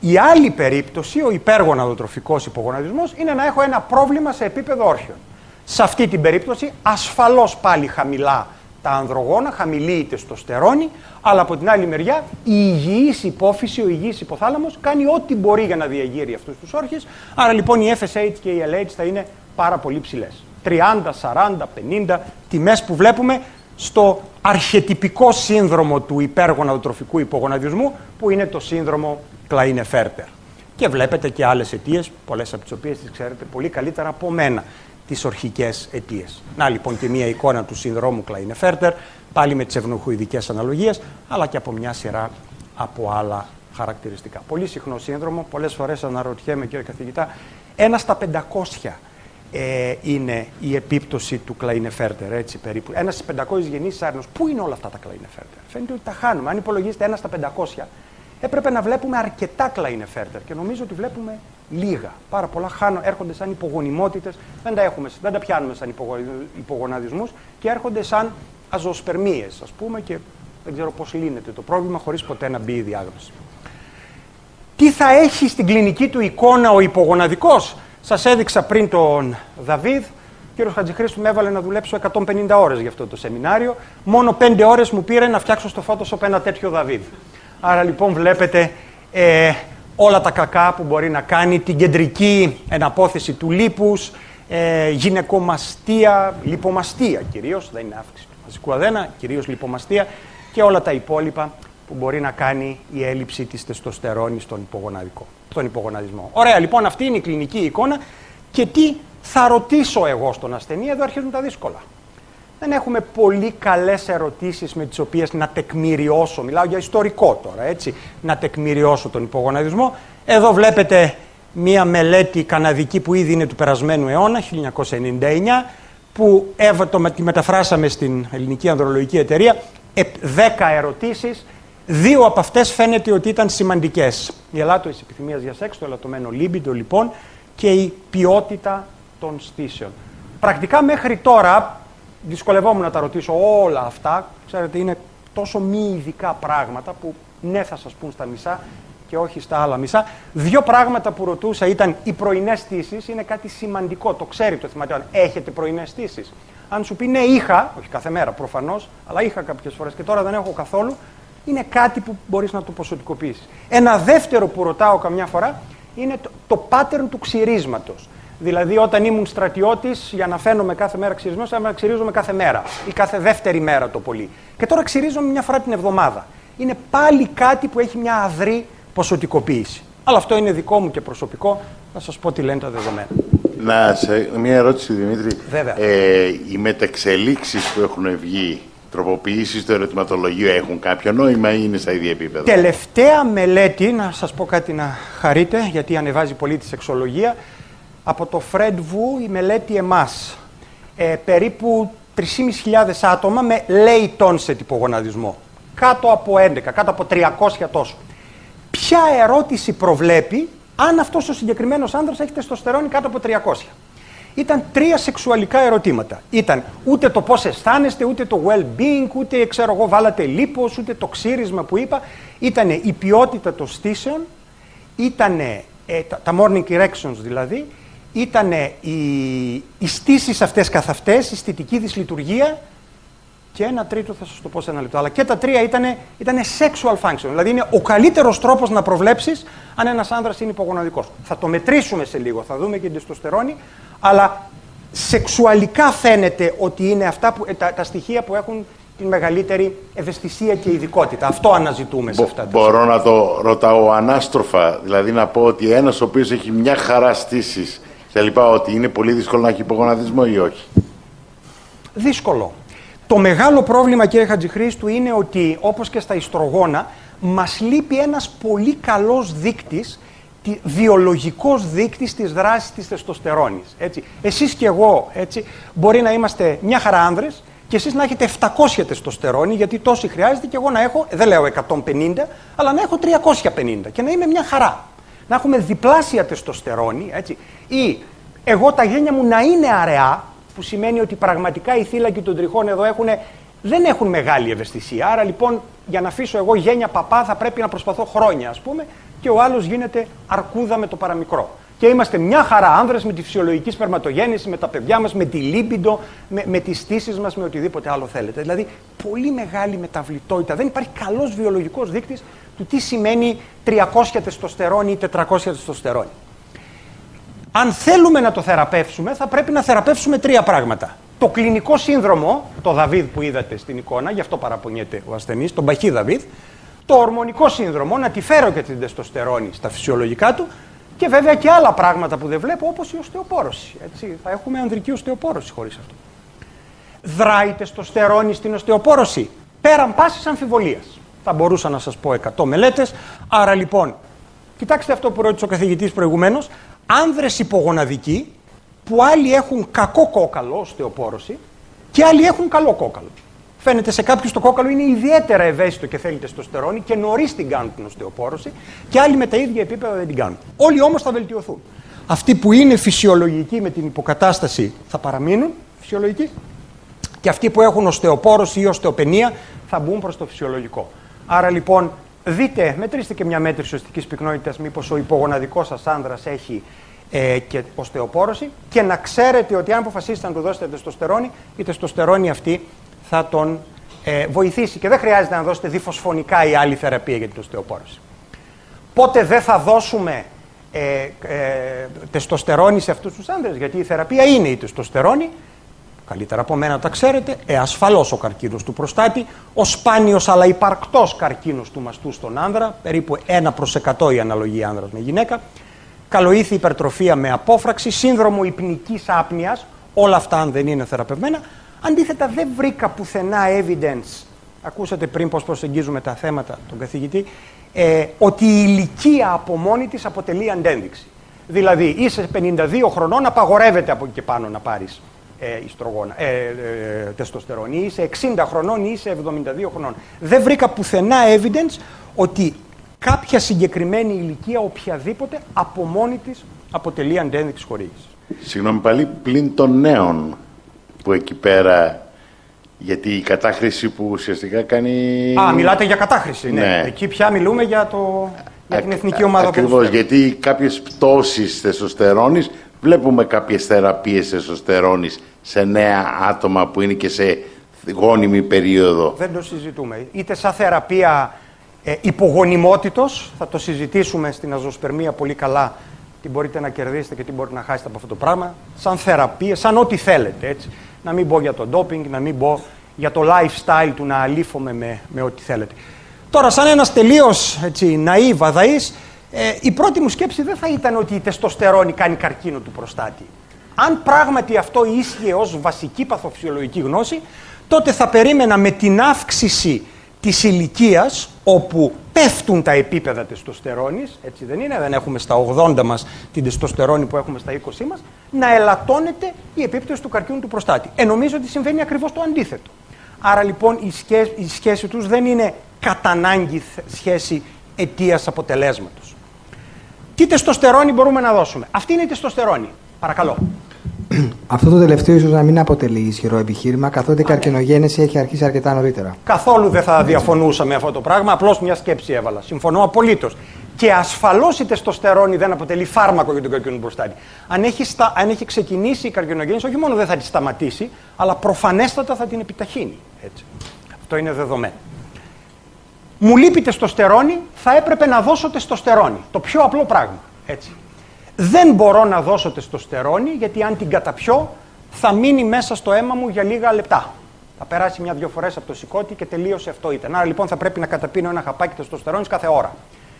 Η άλλη περίπτωση, ο υπέργοναδοτροφικός υπογοναδισμός, είναι να έχω ένα πρόβλημα σε επίπεδο όρχιων. Σε αυτή την περίπτωση, ασφαλώς πάλι χαμηλά τα ανδρογόνα, χαμηλή στο τεστοστερόνη, αλλά από την άλλη μεριά η υγιής υπόφυση, ο υγιής υποθάλαμος κάνει ό,τι μπορεί για να διαγείρει αυτούς τους όρχες. Άρα λοιπόν οι FSH και οι LH θα είναι πάρα πολύ ψηλές. 30, 40, 50, τιμές που βλέπουμε στο αρχετυπικό σύνδρομο του υπεργοναδοτροφικού υπογοναδισμού, που είναι το σύνδρομο Κλάινεφέρτερ. Και βλέπετε και άλλες αιτίες, πολλές από τις οποίες τις ξέρετε πολύ καλύτερα από μένα, τις ορχικές αιτίες. Να λοιπόν και μία εικόνα του συνδρόμου Κλάινεφέρτερ, πάλι με τις ευνοχοειδικές αναλογίες, αλλά και από μια σειρά από άλλα χαρακτηριστικά. Πολύ συχνό σύνδρομο, πολλές φορές αναρωτιέμαι, κύριε καθηγητά, ένα στα 500 ε, είναι η επίπτωση του Κλαϊνεφέρτερ, έτσι περίπου. Ένας στις 500 γεννήσει Άρνος. Πού είναι όλα αυτά τα Κλαϊνεφέρτερ. Φαίνεται ότι τα χάνουμε. Αν υπολογίσετε ένα στα 500, έπρεπε να βλέπουμε αρκετά Κλαϊνεφέρτερ και νομίζω ότι βλέπουμε λίγα. Πάρα πολλά χάνω, έρχονται σαν υπογονιμότητες, δεν, τα δεν τα πιάνουμε σαν υπογοναδισμούς και έρχονται σαν αζωοσπερμίε, ας πούμε, και δεν ξέρω πώς λύνεται το πρόβλημα χωρίς ποτέ να μπει η διάγνωση. Τι θα έχει στην κλινική του εικόνα ο υπογοναδικός Σας έδειξα πριν τον Δαβίδ. Ο κύριος Χατζηχρήστου με έβαλε να δουλέψω 150 ώρες για αυτό το σεμινάριο. Μόνο 5 ώρες μου πήρε να φτιάξω στο Photoshop ένα τέτοιο Δαβίδ. Άρα λοιπόν βλέπετε ε, όλα τα κακά που μπορεί να κάνει, την κεντρική εναπόθεση του λίπους, ε, γυναικομαστία, λιπομαστία κυρίως, δεν είναι αύξηση του μαζικού αδένα, κυρίως λιπομαστία και όλα τα υπόλοιπα που μπορεί να κάνει η έλλειψη της τεστοστερόνης στον, υπογοναδικό, στον υπογοναδισμό. Ωραία, λοιπόν, αυτή είναι η κλινική εικόνα και τι θα ρωτήσω εγώ στον ασθενή, εδώ αρχίζουν τα δύσκολα. Δεν έχουμε πολύ καλές ερωτήσεις με τις οποίες να τεκμηριώσω, μιλάω για ιστορικό τώρα, έτσι, να τεκμηριώσω τον υπογοναδισμό. Εδώ βλέπετε μία μελέτη καναδική που ήδη είναι του περασμένου αιώνα, 1999, που τη μεταφράσαμε στην Ελληνική Ανδρολογική Εταιρεία, 10 ερωτήσεις Δύο από αυτές φαίνεται ότι ήταν σημαντικές. Η ελάττωση τη επιθυμίας για σεξ, το ελαττωμένο λίμπιντο λοιπόν και η ποιότητα των στήσεων. Πρακτικά μέχρι τώρα, δυσκολευόμουν να τα ρωτήσω όλα αυτά. Ξέρετε, είναι τόσο μη ειδικά πράγματα που ναι, θα σας πούν στα μισά και όχι στα άλλα μισά. Δύο πράγματα που ρωτούσα ήταν οι πρωινές στήσεις. Είναι κάτι σημαντικό, το ξέρει το θυματιόν. Έχετε πρωινές στήσεις. Αν σου πει ναι, είχα, όχι κάθε μέρα προφανώς, αλλά είχα κάποιες φορές και τώρα δεν έχω καθόλου, είναι κάτι που μπορείς να το ποσοτικοποιήσεις. Ένα δεύτερο που ρωτάω καμιά φορά είναι το, το pattern του ξυρίσματος. Δηλαδή, όταν ήμουν στρατιώτης, για να φαίνομαι κάθε μέρα ξυρισμένος, θα να ξυρίζομαι κάθε μέρα ή κάθε δεύτερη μέρα το πολύ. Και τώρα ξυρίζομαι μια φορά την εβδομάδα. Είναι πάλι κάτι που έχει μια αδρή ποσοτικοποίηση. Αλλά αυτό είναι δικό μου και προσωπικό. Να σας πω τι λένε τα δεδομένα. Να σε μια ερώτηση, Δημήτρη. Βέβαια. Ε, οι μεταξελίξει που έχουν βγει τροποποιήσεις του ερωτηματολογίου έχουν κάποιο νόημα ή είναι στα ίδια επίπεδα. Τελευταία μελέτη, να σας πω κάτι να χαρείτε, γιατί ανεβάζει πολύ τη σεξολογία, από το Fred Wu, η μελέτη εμάς. Ε, περίπου 3.500 άτομα με λέιτον σε τυπογοναδισμό. Κάτω από 11, κάτω από 300 τόσο. Ποια ερώτηση προβλέπει αν αυτός ο συγκεκριμένος άνδρας έχει τεστοστερόνη κάτω από 300 ήταν τρία σεξουαλικά ερωτήματα. Ήταν ούτε το πώς αισθάνεστε, ούτε το well-being, ούτε ξέρω εγώ, βάλατε λίπος, ούτε το ξύρισμα που είπα. Ήταν η ποιότητα των στήσεων, ήταν ε, τα morning erections δηλαδή, ήταν οι, οι στήσεις αυτές καθ' αυτές, η αισθητική δυσλειτουργία και ένα τρίτο θα σας το πω σε ένα λεπτό. Αλλά και τα τρία ήταν ήτανε sexual function. Δηλαδή είναι ο καλύτερος τρόπος να προβλέψεις αν ένας άνδρας είναι υπογονωδικός. Θα το μετρήσουμε σε λίγο, θα δούμε και την τεστοστερόνη αλλά σεξουαλικά φαίνεται ότι είναι αυτά που, ε, τα, στοιχεία που έχουν την μεγαλύτερη ευαισθησία και ειδικότητα. Αυτό αναζητούμε σε αυτά. μπορώ να το ρωτάω ανάστροφα, δηλαδή να πω ότι ένας ο οποίος έχει μια χαρά στήσεις και λοιπά, ότι είναι πολύ δύσκολο να έχει υπογοναδισμό ή όχι. Δύσκολο. Το μεγάλο πρόβλημα, κύριε Χατζηχρήστου, είναι ότι όπως και στα ιστρογόνα, μας λείπει ένας πολύ καλός δείκτης βιολογικός δείκτης της δράσης της τεστοστερόνης. Εσεί Εσείς και εγώ έτσι, μπορεί να είμαστε μια χαρά άνδρες και εσείς να έχετε 700 τεστοστερόνη γιατί τόση χρειάζεται και εγώ να έχω, δεν λέω 150, αλλά να έχω 350 και να είμαι μια χαρά. Να έχουμε διπλάσια τεστοστερόνη έτσι, ή εγώ τα γένια μου να είναι αραιά που σημαίνει ότι πραγματικά οι θύλακοι των τριχών εδώ έχουν, δεν έχουν μεγάλη ευαισθησία. Άρα λοιπόν για να αφήσω εγώ γένια παπά θα πρέπει να προσπαθώ χρόνια ας πούμε και ο άλλος γίνεται αρκούδα με το παραμικρό. Και είμαστε μια χαρά άνδρες με τη φυσιολογική σπερματογέννηση, με τα παιδιά μας, με τη λίμπιντο, με, με τις στήσεις μας, με οτιδήποτε άλλο θέλετε. Δηλαδή, πολύ μεγάλη μεταβλητότητα. Δεν υπάρχει καλός βιολογικός δείκτης του τι σημαίνει 300 τεστοστερόνι ή 400 τεστοστερόνι. Αν θέλουμε να το θεραπεύσουμε, θα πρέπει να θεραπεύσουμε τρία πράγματα. Το κλινικό σύνδρομο, το Δαβίδ που είδατε στην εικόνα, γι' αυτό παραπονιέται ο ασθενής, τον Παχύ Δαβίδ, το ορμονικό σύνδρομο, να τη φέρω και την τεστοστερόνη στα φυσιολογικά του και βέβαια και άλλα πράγματα που δεν βλέπω, όπως η οστεοπόρωση. Έτσι. Θα έχουμε ανδρική οστεοπόρωση χωρίς αυτό. Δράει τεστοστερόνη στην οστεοπόρωση. Πέραν πάσης αμφιβολίας. Θα μπορούσα να σας πω 100 μελέτες. Άρα λοιπόν, κοιτάξτε αυτό που ρώτησε ο καθηγητής προηγουμένως. Άνδρες υπογοναδικοί που άλλοι έχουν κακό κόκαλο, οστεοπόρωση, και άλλοι έχουν καλό κόκαλο. Φαίνεται σε κάποιους το κόκαλο είναι ιδιαίτερα ευαίσθητο και θέλει τεστοστερόνη και νωρίς την κάνουν την οστεοπόρωση και άλλοι με τα ίδια επίπεδα δεν την κάνουν. Όλοι όμως θα βελτιωθούν. Αυτοί που είναι φυσιολογικοί με την υποκατάσταση θα παραμείνουν φυσιολογικοί και αυτοί που έχουν οστεοπόρωση ή οστεοπενία θα μπουν προς το φυσιολογικό. Άρα λοιπόν δείτε, μετρήστε και μια μέτρηση οστική πυκνότητας μήπως ο υπογοναδικός σας άνδρας έχει ε, και οστεοπόρωση και να ξέρετε ότι αν αποφασίσετε να του δώσετε είτε η τεστοστερόνη αυτή θα τον ε, βοηθήσει και δεν χρειάζεται να δώσετε διφοσφωνικά ή άλλη θεραπεία για την οστεοπόρωση. Πότε δεν θα δώσουμε ε, ε, τεστοστερόνη σε αυτούς τους άνδρες, γιατί η θεραπεία είναι η τεστοστερόνη, καλύτερα από μένα τα ξέρετε, ε, ασφαλώς ο καρκίνος του προστάτη, ο σπάνιος αλλά υπαρκτός καρκίνος του μαστού στον άνδρα, περίπου 1 προς 100 η αναλογία άνδρας με γυναίκα, καλοήθη υπερτροφία με απόφραξη, σύνδρομο υπνικής άπνοιας, όλα αυτά αν δεν είναι θεραπευμένα, Αντίθετα, δεν βρήκα πουθενά evidence. Ακούσατε πριν πώς προσεγγίζουμε τα θέματα τον καθηγητή. Ε, ότι η ηλικία από μόνη της αποτελεί αντένδειξη. Δηλαδή, είσαι 52 χρονών, απαγορεύεται από εκεί και πάνω να πάρεις ε, ε, ε, τεστοστερόνη, είσαι 60 χρονών ή είσαι 72 χρονών. Δεν βρήκα πουθενά evidence ότι κάποια συγκεκριμένη ηλικία, οποιαδήποτε, από μόνη της αποτελεί αντένδειξη χορήγησης. Συγγνώμη πάλι, πλην των νέων που εκεί πέρα. Γιατί η κατάχρηση που ουσιαστικά κάνει. Α, μιλάτε για κατάχρηση. Ναι. ναι. Εκεί πια μιλούμε για, το... για την εθνική ομάδα Ακριβώ. Γιατί κάποιες πτώσεις τεσοστερόνη βλέπουμε κάποιες θεραπείες τεσοστερόνη σε νέα άτομα που είναι και σε γόνιμη περίοδο. Δεν το συζητούμε. Είτε σαν θεραπεία ε, θα το συζητήσουμε στην αζωσπερμία πολύ καλά, τι μπορείτε να κερδίσετε και τι μπορείτε να χάσετε από αυτό το πράγμα, σαν θεραπεία, σαν ό,τι θέλετε, έτσι να μην πω για το ντόπινγκ, να μην πω για το lifestyle του να αλήφομαι με, με ό,τι θέλετε. Τώρα, σαν ένας τελείως έτσι, βαδαή, ε, η πρώτη μου σκέψη δεν θα ήταν ότι η τεστοστερόνη κάνει καρκίνο του προστάτη. Αν πράγματι αυτό ίσχυε ως βασική παθοφυσιολογική γνώση, τότε θα περίμενα με την αύξηση της ηλικίας, όπου πέφτουν τα επίπεδα τεστοστερόνης, έτσι δεν είναι, δεν έχουμε στα 80 μας την τεστοστερόνη που έχουμε στα 20 μας, να ελαττώνεται η επίπτωση του καρκίνου του προστάτη. Ε, ότι συμβαίνει ακριβώς το αντίθετο. Άρα λοιπόν η σχέση, η τους δεν είναι κατανάγκη σχέση αιτίας αποτελέσματος. Τι τεστοστερόνη μπορούμε να δώσουμε. Αυτή είναι η τεστοστερόνη. Παρακαλώ. Αυτό το τελευταίο ίσως να μην αποτελεί ισχυρό επιχείρημα, καθότι η καρκινογέννηση έχει αρχίσει αρκετά νωρίτερα. Καθόλου δεν θα διαφωνούσα με αυτό το πράγμα, απλώς μια σκέψη έβαλα. Συμφωνώ απολύτως. Και ασφαλώς η τεστοστερόνη δεν αποτελεί φάρμακο για τον καρκίνο μπροστά Αν έχει, στα... αν έχει ξεκινήσει η καρκινογέννηση, όχι μόνο δεν θα τη σταματήσει, αλλά προφανέστατα θα την επιταχύνει. Έτσι. Αυτό είναι δεδομένο. Μου λείπει τεστοστερόνη, θα έπρεπε να δώσω τεστοστερόνη. Το πιο απλό πράγμα. Έτσι. Δεν μπορώ να δώσω τεστοστερόνη, γιατί αν την καταπιώ, θα μείνει μέσα στο αίμα μου για λίγα λεπτά. Θα περάσει μια-δυο φορές από το σηκώτη και τελείωσε αυτό ήταν. Άρα λοιπόν θα πρέπει να καταπίνω ένα χαπάκι τεστοστερόνη κάθε ώρα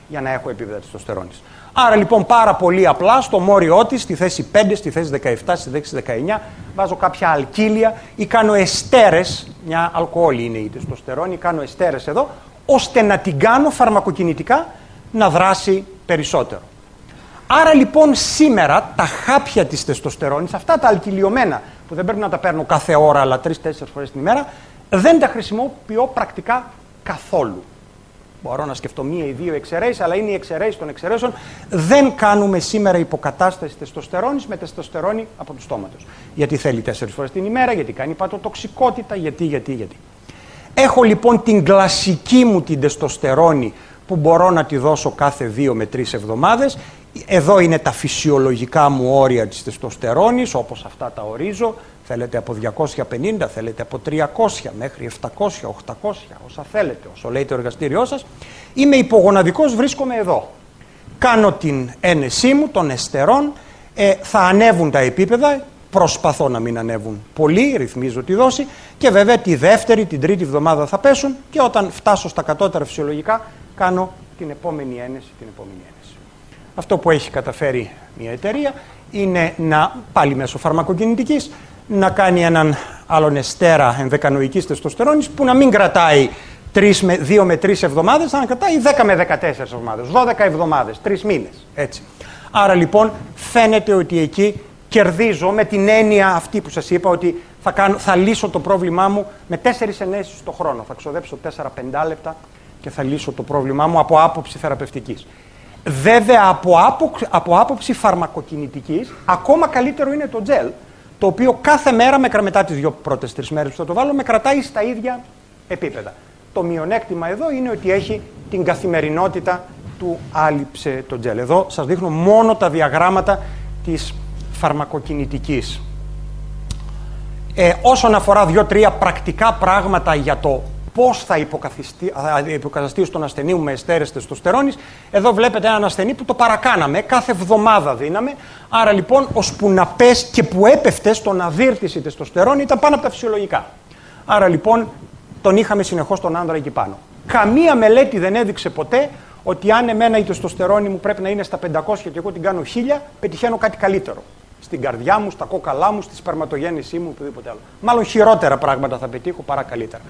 για να έχω επίπεδα τεστοστερόνη. Άρα λοιπόν πάρα πολύ απλά στο μόριό της, στη θέση 5, στη θέση 17, στη θέση 19, βάζω κάποια αλκύλια ή κάνω εστέρες. Μια αλκοόλη είναι η τεστοστερόνη, κάνω εστέρες εδώ, ώστε να την κάνω φαρμακοκινητικά να δράσει περισσότερο. Άρα λοιπόν σήμερα τα χάπια της τεστοστερόνης, αυτά τα αλκυλιωμένα που δεν πρέπει να τα παίρνω κάθε ώρα αλλά τρει-τέσσερι φορές την ημέρα, δεν τα χρησιμοποιώ πρακτικά καθόλου. Μπορώ να σκεφτώ μία ή δύο εξαιρέσεις, αλλά είναι οι εξαιρέσεις των εξαιρέσεων. Δεν κάνουμε σήμερα υποκατάσταση τεστοστερόνης με τεστοστερόνη από τους στόματος. Γιατί θέλει τέσσερις φορές την ημέρα, γιατί κάνει πατοτοξικότητα, γιατί, γιατί, γιατί. Έχω λοιπόν την κλασική μου την τεστοστερόνη που μπορώ να τη δώσω κάθε δύο με τρεις εβδομάδες εδώ είναι τα φυσιολογικά μου όρια της τεστοστερόνης, όπως αυτά τα ορίζω. Θέλετε από 250, θέλετε από 300 μέχρι 700, 800, όσα θέλετε, όσο λέει το εργαστήριός σας. Είμαι υπογοναδικός, βρίσκομαι εδώ. Κάνω την ένεσή μου των εστερών, ε, θα ανέβουν τα επίπεδα, προσπαθώ να μην ανέβουν πολύ, ρυθμίζω τη δόση και βέβαια τη δεύτερη, την τρίτη εβδομάδα θα πέσουν και όταν φτάσω στα κατώτερα φυσιολογικά κάνω την επόμενη ένεση, την επόμενη ένεση. Αυτό που έχει καταφέρει μια εταιρεία είναι να, πάλι μέσω φαρμακοκινητικής, να κάνει έναν άλλον εστέρα ενδεκανοϊκής τεστοστερόνης που να μην κρατάει 2 με 3 εβδομάδες, αλλά να κρατάει 10 με 14 εβδομάδες, 12 εβδομάδες, 3 μήνες. Έτσι. Άρα λοιπόν φαίνεται ότι εκεί κερδίζω με την έννοια αυτή που σας είπα ότι θα, κάνω, θα λύσω το πρόβλημά μου με 4 ενέσεις το χρόνο. Θα ξοδέψω 4-5 λεπτά και θα λύσω το πρόβλημά μου από άποψη θεραπευτικής. Βέβαια, από, άποψη, από φαρμακοκινητικής, ακόμα καλύτερο είναι το τζελ, το οποίο κάθε μέρα, με, μετά τις δύο πρώτες τρεις μέρες που θα το βάλω, με κρατάει στα ίδια επίπεδα. Το μειονέκτημα εδώ είναι ότι έχει την καθημερινότητα του άλυψε το τζελ. Εδώ σας δείχνω μόνο τα διαγράμματα της φαρμακοκινητικής. Ε, όσον αφορά δύο-τρία πρακτικά πράγματα για το πώς θα υποκαταστήσω τον ασθενή μου με εστέρες τεστοστερόνης. Εδώ βλέπετε έναν ασθενή που το παρακάναμε, κάθε εβδομάδα δίναμε. Άρα λοιπόν, ώσπου να πες και που έπεφτε στο να δίρτησε στο τεστοστερόνη ήταν πάνω από τα φυσιολογικά. Άρα λοιπόν, τον είχαμε συνεχώς τον άντρα εκεί πάνω. Καμία μελέτη δεν έδειξε ποτέ ότι αν εμένα η τεστοστερόνη μου πρέπει να είναι στα 500 και εγώ την κάνω 1000, πετυχαίνω κάτι καλύτερο. Στην καρδιά μου, στα κόκαλά μου, στη σπερματογέννησή μου, οτιδήποτε άλλο. Μάλλον χειρότερα πράγματα θα πετύχω παρά καλύτερα.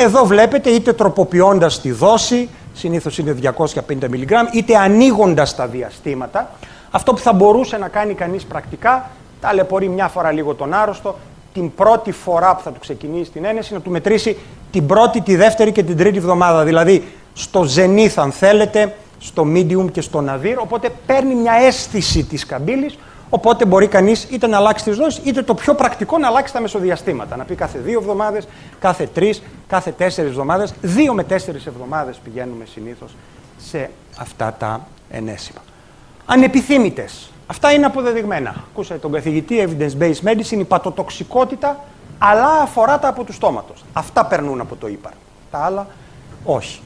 Εδώ βλέπετε είτε τροποποιώντας τη δόση, συνήθως είναι 250 mg, είτε ανοίγοντας τα διαστήματα. Αυτό που θα μπορούσε να κάνει κανείς πρακτικά, ταλαιπωρεί μια φορά λίγο τον άρρωστο, την πρώτη φορά που θα του ξεκινήσει την ένεση, να του μετρήσει την πρώτη, τη δεύτερη και την τρίτη εβδομάδα. Δηλαδή στο zenith αν θέλετε, στο medium και στο ναδύρ. οπότε παίρνει μια αίσθηση της καμπύλης, Οπότε μπορεί κανείς είτε να αλλάξει τις δόσει, είτε το πιο πρακτικό να αλλάξει τα μεσοδιαστήματα. Να πει κάθε δύο εβδομάδες, κάθε τρεις, κάθε τέσσερις εβδομάδες. Δύο με τέσσερις εβδομάδες πηγαίνουμε συνήθως σε αυτά τα ενέσημα. Ανεπιθύμητες. Αυτά είναι αποδεδειγμένα. Ακούσατε τον καθηγητή Evidence-Based Medicine, η πατοτοξικότητα, αλλά αφορά τα από του στόματος. Αυτά περνούν από το ύπαρ. Τα άλλα όχι.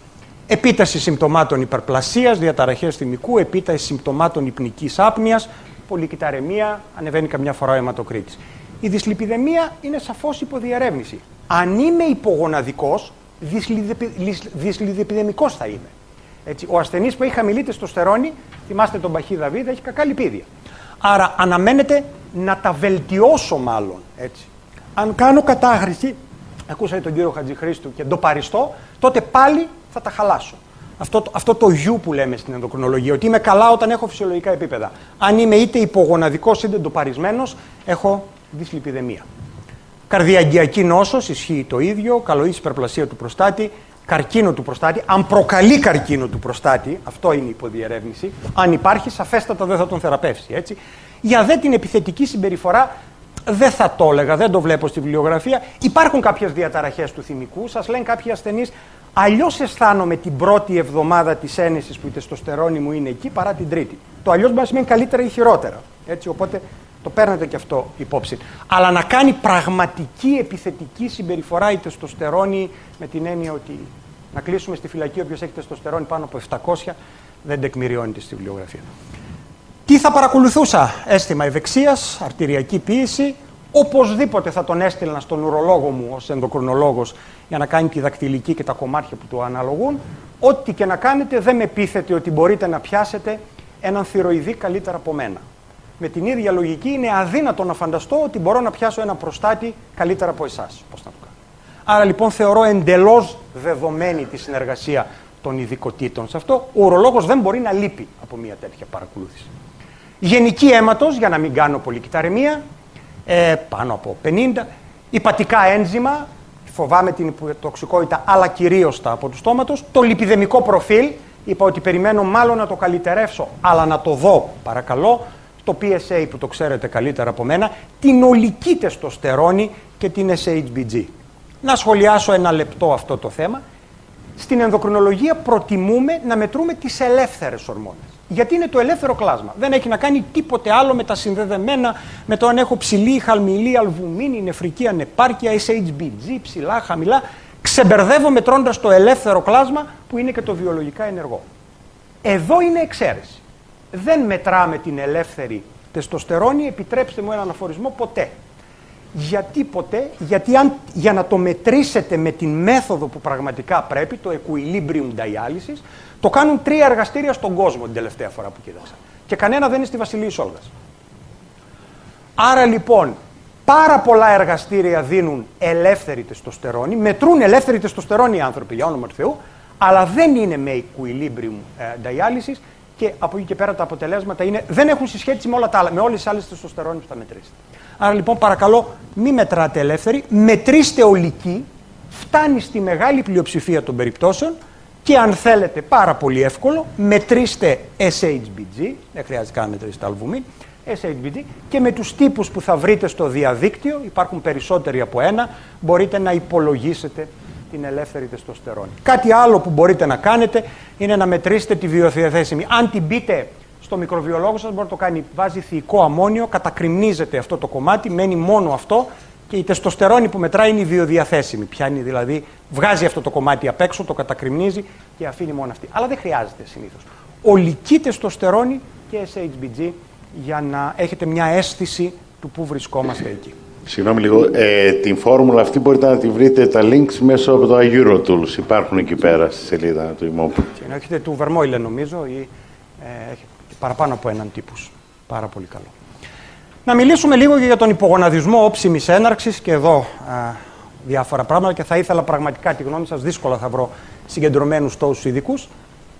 Επίταση συμπτωμάτων υπερπλασια, διαταραχές θυμικού, επίταση συμπτωμάτων υπνικής άπνοιας, πολυκυταρεμία, ανεβαίνει καμιά φορά ο αιματοκρίτης. Η δυσλιπιδεμία είναι σαφώς υποδιερεύνηση. Αν είμαι υπογοναδικός, δυσλιδεπιδεμικός θα είμαι. Έτσι, ο ασθενής που έχει χαμηλή τεστοστερόνη, θυμάστε τον Παχύ Δαβίδα, έχει κακά λιπίδια. Άρα αναμένεται να τα βελτιώσω μάλλον. Έτσι. Αν κάνω κατάχρηση, ακούσατε τον κύριο Χατζηχρήστου και το παριστώ, τότε πάλι θα τα χαλάσω αυτό, αυτό το γιου που λέμε στην ενδοκρονολογία, ότι είμαι καλά όταν έχω φυσιολογικά επίπεδα. Αν είμαι είτε υπογοναδικός είτε εντοπαρισμένο, έχω δυσλιπιδεμία. Καρδιαγκιακή νόσος, ισχύει το ίδιο, καλοή υπερπλασία του προστάτη, καρκίνο του προστάτη. Αν προκαλεί καρκίνο του προστάτη, αυτό είναι η υποδιερεύνηση. Αν υπάρχει, σαφέστατα δεν θα τον θεραπεύσει. Έτσι. Για δε την επιθετική συμπεριφορά, δεν θα το έλεγα, δεν το βλέπω στη βιβλιογραφία. Υπάρχουν κάποιες διαταραχές του θυμικού. Σας λένε κάποιοι ασθενείς, Αλλιώς αισθάνομαι την πρώτη εβδομάδα της ένεση που η τεστοστερόνη μου είναι εκεί παρά την τρίτη. Το αλλιώς μπορεί να σημαίνει καλύτερα ή χειρότερα. Έτσι, οπότε το παίρνετε και αυτό υπόψη. Αλλά να κάνει πραγματική επιθετική συμπεριφορά η τεστοστερόνη με την έννοια ότι να κλείσουμε στη φυλακή όποιος έχει τεστοστερόνη πάνω από 700 δεν τεκμηριώνεται στη βιβλιογραφία. Τι θα παρακολουθούσα, αίσθημα ευεξίας, αρτηριακή πίεση, Οπωσδήποτε θα τον έστειλνα στον ουρολόγο μου ως ενδοκρονολόγος για να κάνει τη δακτυλική και τα κομμάτια που του αναλογούν. Ό,τι και να κάνετε δεν με πείθετε ότι μπορείτε να πιάσετε έναν θηροειδή καλύτερα από μένα. Με την ίδια λογική είναι αδύνατο να φανταστώ ότι μπορώ να πιάσω ένα προστάτη καλύτερα από εσάς. Πώς να το κάνω. Άρα λοιπόν θεωρώ εντελώς δεδομένη τη συνεργασία των ειδικοτήτων σε αυτό. Ο ουρολόγος δεν μπορεί να λείπει από μια τέτοια παρακολούθηση. Γενική αίματος, για να μην κάνω πολυκυταρεμία, ε, πάνω από 50. Υπατικά ένζημα, φοβάμαι την τοξικότητα, αλλά κυρίως τα από τους στόματος. Το λιπιδεμικό προφίλ, είπα ότι περιμένω μάλλον να το καλυτερεύσω, αλλά να το δω παρακαλώ. Το PSA που το ξέρετε καλύτερα από μένα, την ολική τεστοστερόνη και την SHBG. Να σχολιάσω ένα λεπτό αυτό το θέμα. Στην ενδοκρινολογία προτιμούμε να μετρούμε τις ελεύθερες ορμόνες. Γιατί είναι το ελεύθερο κλάσμα. Δεν έχει να κάνει τίποτε άλλο με τα συνδεδεμένα, με το αν έχω ψηλή, χαλμηλή, αλβουμίνη, νεφρική ανεπάρκεια, SHBG, ψηλά, χαμηλά. Ξεμπερδεύω μετρώντας το ελεύθερο κλάσμα που είναι και το βιολογικά ενεργό. Εδώ είναι εξαίρεση. Δεν μετράμε την ελεύθερη τεστοστερόνη, επιτρέψτε μου έναν αφορισμό, ποτέ γιατί ποτέ, γιατί αν, για να το μετρήσετε με την μέθοδο που πραγματικά πρέπει, το equilibrium dialysis, το κάνουν τρία εργαστήρια στον κόσμο την τελευταία φορά που κοίταξα. Και κανένα δεν είναι στη Βασιλή Σόλγας. Άρα λοιπόν, πάρα πολλά εργαστήρια δίνουν ελεύθερη τεστοστερόνη, μετρούν ελεύθερη τεστοστερόνη οι άνθρωποι, για όνομα του Θεού, αλλά δεν είναι με equilibrium ε, dialysis και από εκεί και πέρα τα αποτελέσματα είναι, δεν έχουν συσχέτιση με όλα τα άλλα, με όλες τις άλλες τεστοστερόνες που θα μετρήσετε. Άρα λοιπόν παρακαλώ μη μετράτε ελεύθερη, μετρήστε ολική, φτάνει στη μεγάλη πλειοψηφία των περιπτώσεων και αν θέλετε πάρα πολύ εύκολο μετρήστε SHBG, δεν χρειάζεται καν να μετρήσετε αλβουμή, SHBG και με τους τύπους που θα βρείτε στο διαδίκτυο, υπάρχουν περισσότεροι από ένα, μπορείτε να υπολογίσετε την ελεύθερη τεστοστερόνη. Κάτι άλλο που μπορείτε να κάνετε είναι να μετρήσετε τη βιοδιαθέσιμη. Αν την πείτε το μικροβιολόγο σας μπορεί να το κάνει. Βάζει θηικό αμμόνιο, κατακριμνίζεται αυτό το κομμάτι, μένει μόνο αυτό και η τεστοστερόνη που μετράει είναι η βιοδιαθέσιμη. Πιάνει δηλαδή, βγάζει αυτό το κομμάτι απ' έξω, το κατακριμνίζει και αφήνει μόνο αυτή. Αλλά δεν χρειάζεται συνήθως. Ολική τεστοστερόνη και SHBG για να έχετε μια αίσθηση του που βρισκόμαστε εκεί. Συγγνώμη λίγο. Ε, την φόρμουλα αυτή μπορείτε να τη βρείτε τα links μέσω από το Eurotools. Υπάρχουν εκεί πέρα στη σελίδα του ημόπου. Και έχετε του Βερμόιλε νομίζω ή ε, παραπάνω από έναν τύπους. Πάρα πολύ καλό. Να μιλήσουμε λίγο και για τον υπογοναδισμό όψιμης έναρξης και εδώ α, διάφορα πράγματα και θα ήθελα πραγματικά τη γνώμη σας. Δύσκολα θα βρω συγκεντρωμένους τόσους ειδικούς.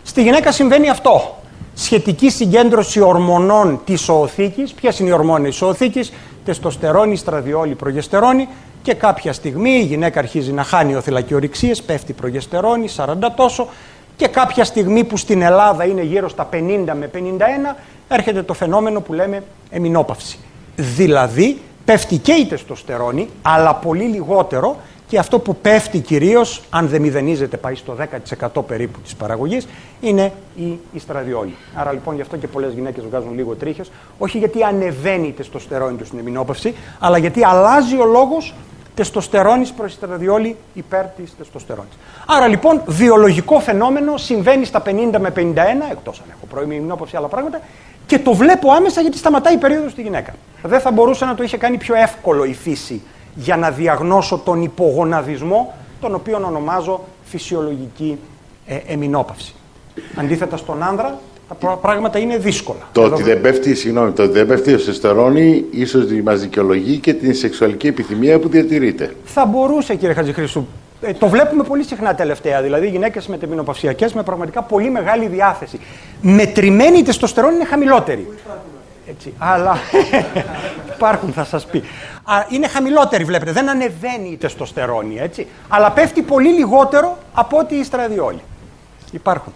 Στη γυναίκα συμβαίνει αυτό. Σχετική συγκέντρωση ορμονών της οθήκης. Ποιες είναι οι ορμόνες της οθήκης, τεστοστερόνη, στραδιόλη, προγεστερόνη. Και κάποια στιγμή η γυναίκα αρχίζει να χάνει οθυλακιορυξίες, πέφτει προγεστερόνη, 40 τόσο και κάποια στιγμή που στην Ελλάδα είναι γύρω στα 50 με 51 έρχεται το φαινόμενο που λέμε εμινόπαυση. Δηλαδή πέφτει και η τεστοστερόνη αλλά πολύ λιγότερο και αυτό που πέφτει κυρίως αν δεν μηδενίζεται πάει στο 10% περίπου της παραγωγής είναι η ιστραδιόλη. Άρα λοιπόν γι' αυτό και πολλές γυναίκες βγάζουν λίγο τρίχες όχι γιατί ανεβαίνει η τεστοστερόνη τους στην εμινόπαυση αλλά γιατί αλλάζει ο λόγος τεστοστερόνης προ ιστραδιόλη υπέρ της τεστοστερόνης. Άρα λοιπόν, βιολογικό φαινόμενο συμβαίνει στα 50 με 51, εκτός αν έχω πρώιμη μνημόνωση άλλα πράγματα, και το βλέπω άμεσα γιατί σταματάει η περίοδο στη γυναίκα. Δεν θα μπορούσε να το είχε κάνει πιο εύκολο η φύση για να διαγνώσω τον υπογοναδισμό, τον οποίο ονομάζω φυσιολογική ε, Αντίθετα στον άνδρα, πράγματα είναι δύσκολα. Το ότι δεν πέφτει, συγγνώμη, το ότι ο σεστερόνι ίσως μας δικαιολογεί και την σεξουαλική επιθυμία που διατηρείται. Θα μπορούσε, κύριε Χατζηχρήστου. Ε, το βλέπουμε πολύ συχνά τελευταία. Δηλαδή, γυναίκες με τεμινοπαυσιακέ με πραγματικά πολύ μεγάλη διάθεση. Μετρημένη η τεστοστερόνη είναι χαμηλότερη. Έτσι, αλλά υπάρχουν θα σας πει. είναι χαμηλότερη βλέπετε, δεν ανεβαίνει η τεστοστερόνη, έτσι. Αλλά πέφτει πολύ λιγότερο από ό,τι ή στραδιόλη. Υπάρχουν.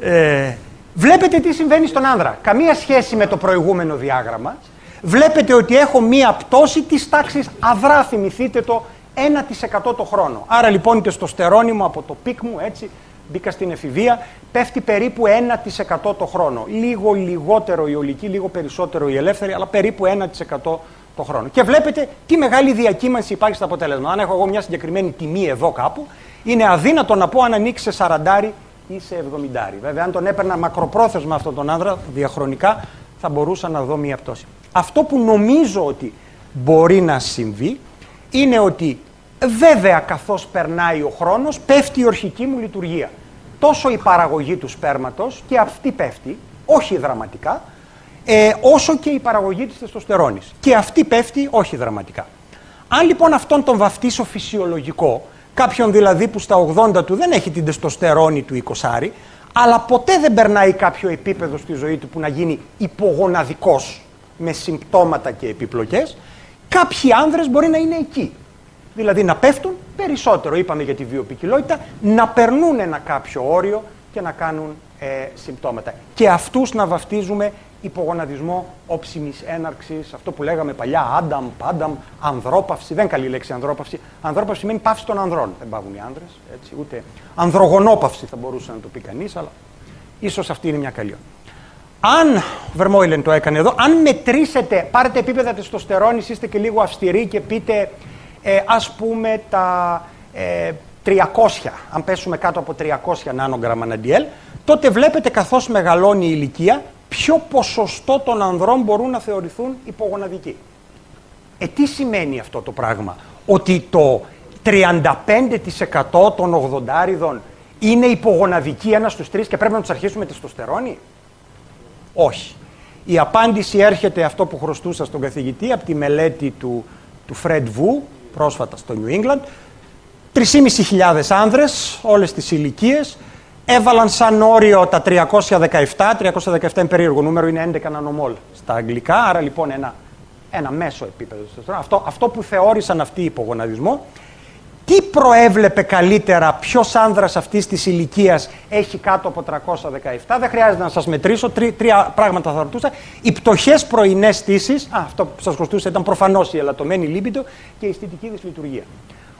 Ε, Βλέπετε τι συμβαίνει στον άνδρα. Καμία σχέση με το προηγούμενο διάγραμμα. Βλέπετε ότι έχω μία πτώση της τάξης αδρά, θυμηθείτε το 1% το χρόνο. Άρα λοιπόν και στο στερόνι μου από το πικ μου, έτσι, μπήκα στην εφηβεία, πέφτει περίπου 1% το χρόνο. Λίγο λιγότερο η ολική, λίγο περισσότερο η ελεύθερη, αλλά περίπου 1% το χρόνο. Και βλέπετε τι μεγάλη διακύμανση υπάρχει στα αποτέλεσμα. Αν έχω εγώ μια συγκεκριμένη τιμή εδώ κάπου, είναι αδύνατο να πω αν ανοίξει σε 40 ή σε 70. Βέβαια, αν τον έπαιρνα μακροπρόθεσμα αυτόν τον άνδρα, διαχρονικά θα μπορούσα να δω μία πτώση. Αυτό που νομίζω ότι μπορεί να συμβεί είναι ότι βέβαια καθώς περνάει ο χρόνος πέφτει η ορχική μου λειτουργία. Τόσο η παραγωγή του σπέρματος και αυτή πέφτει, όχι δραματικά, ε, όσο και η παραγωγή της τεστοστερόνης. Και αυτή πέφτει όχι δραματικά. Αν λοιπόν αυτόν τον βαφτίσω φυσιολογικό, Κάποιον δηλαδή που στα 80 του δεν έχει την τεστοστερόνη του 20, αλλά ποτέ δεν περνάει κάποιο επίπεδο στη ζωή του που να γίνει υπογοναδικός με συμπτώματα και επιπλοκές. Κάποιοι άνδρες μπορεί να είναι εκεί. Δηλαδή να πέφτουν περισσότερο, είπαμε για τη βιοπικιλότητα, να περνούν ένα κάποιο όριο και να κάνουν ε, συμπτώματα. Και αυτούς να βαφτίζουμε υπογονατισμό όψιμης έναρξης, αυτό που λέγαμε παλιά, άνταμ, πάνταμ, ανδρόπαυση. Δεν καλή λέξη ανδρόπαυση. Ανδρόπαυση σημαίνει παύση των ανδρών. Δεν πάβουν οι άντρε, έτσι, ούτε ανδρογονόπαυση θα μπορούσε να το πει κανείς, αλλά ίσως αυτή είναι μια καλή. Αν, Βερμόιλεν το έκανε εδώ, αν μετρήσετε, πάρετε επίπεδα στοστερόνη, είστε και λίγο αυστηροί και πείτε, ε, ας πούμε, τα 300, ε, αν πέσουμε κάτω από 300 νάνογκραμμα NDL, τότε βλέπετε καθώς μεγαλώνει η ηλικία ποιο ποσοστό των ανδρών μπορούν να θεωρηθούν υπογοναδικοί. Ε, τι σημαίνει αυτό το πράγμα. Ότι το 35% των 80 είναι υπογοναδικοί ένας στους τρεις και πρέπει να τους αρχίσουμε τη στοστερόνη. Όχι. Η απάντηση έρχεται αυτό που χρωστούσα στον καθηγητή από τη μελέτη του, του Fred Wu, πρόσφατα στο New England. 3.500 άνδρες, όλες τις ηλικίες, έβαλαν σαν όριο τα 317. 317 είναι περίεργο νούμερο, είναι 11 νανομόλ στα αγγλικά, άρα λοιπόν ένα, ένα μέσο επίπεδο Αυτό, αυτό που θεώρησαν αυτοί υπογοναδισμό. Τι προέβλεπε καλύτερα ποιος άνδρας αυτής της ηλικίας έχει κάτω από 317. Δεν χρειάζεται να σας μετρήσω. τρία πράγματα θα ρωτούσα. Οι πτωχές πρωινές στήσεις, αυτό που σας κοστούσε ήταν προφανώς η ελαττωμένη λίμπητο και η αισθητική δυσλειτουργία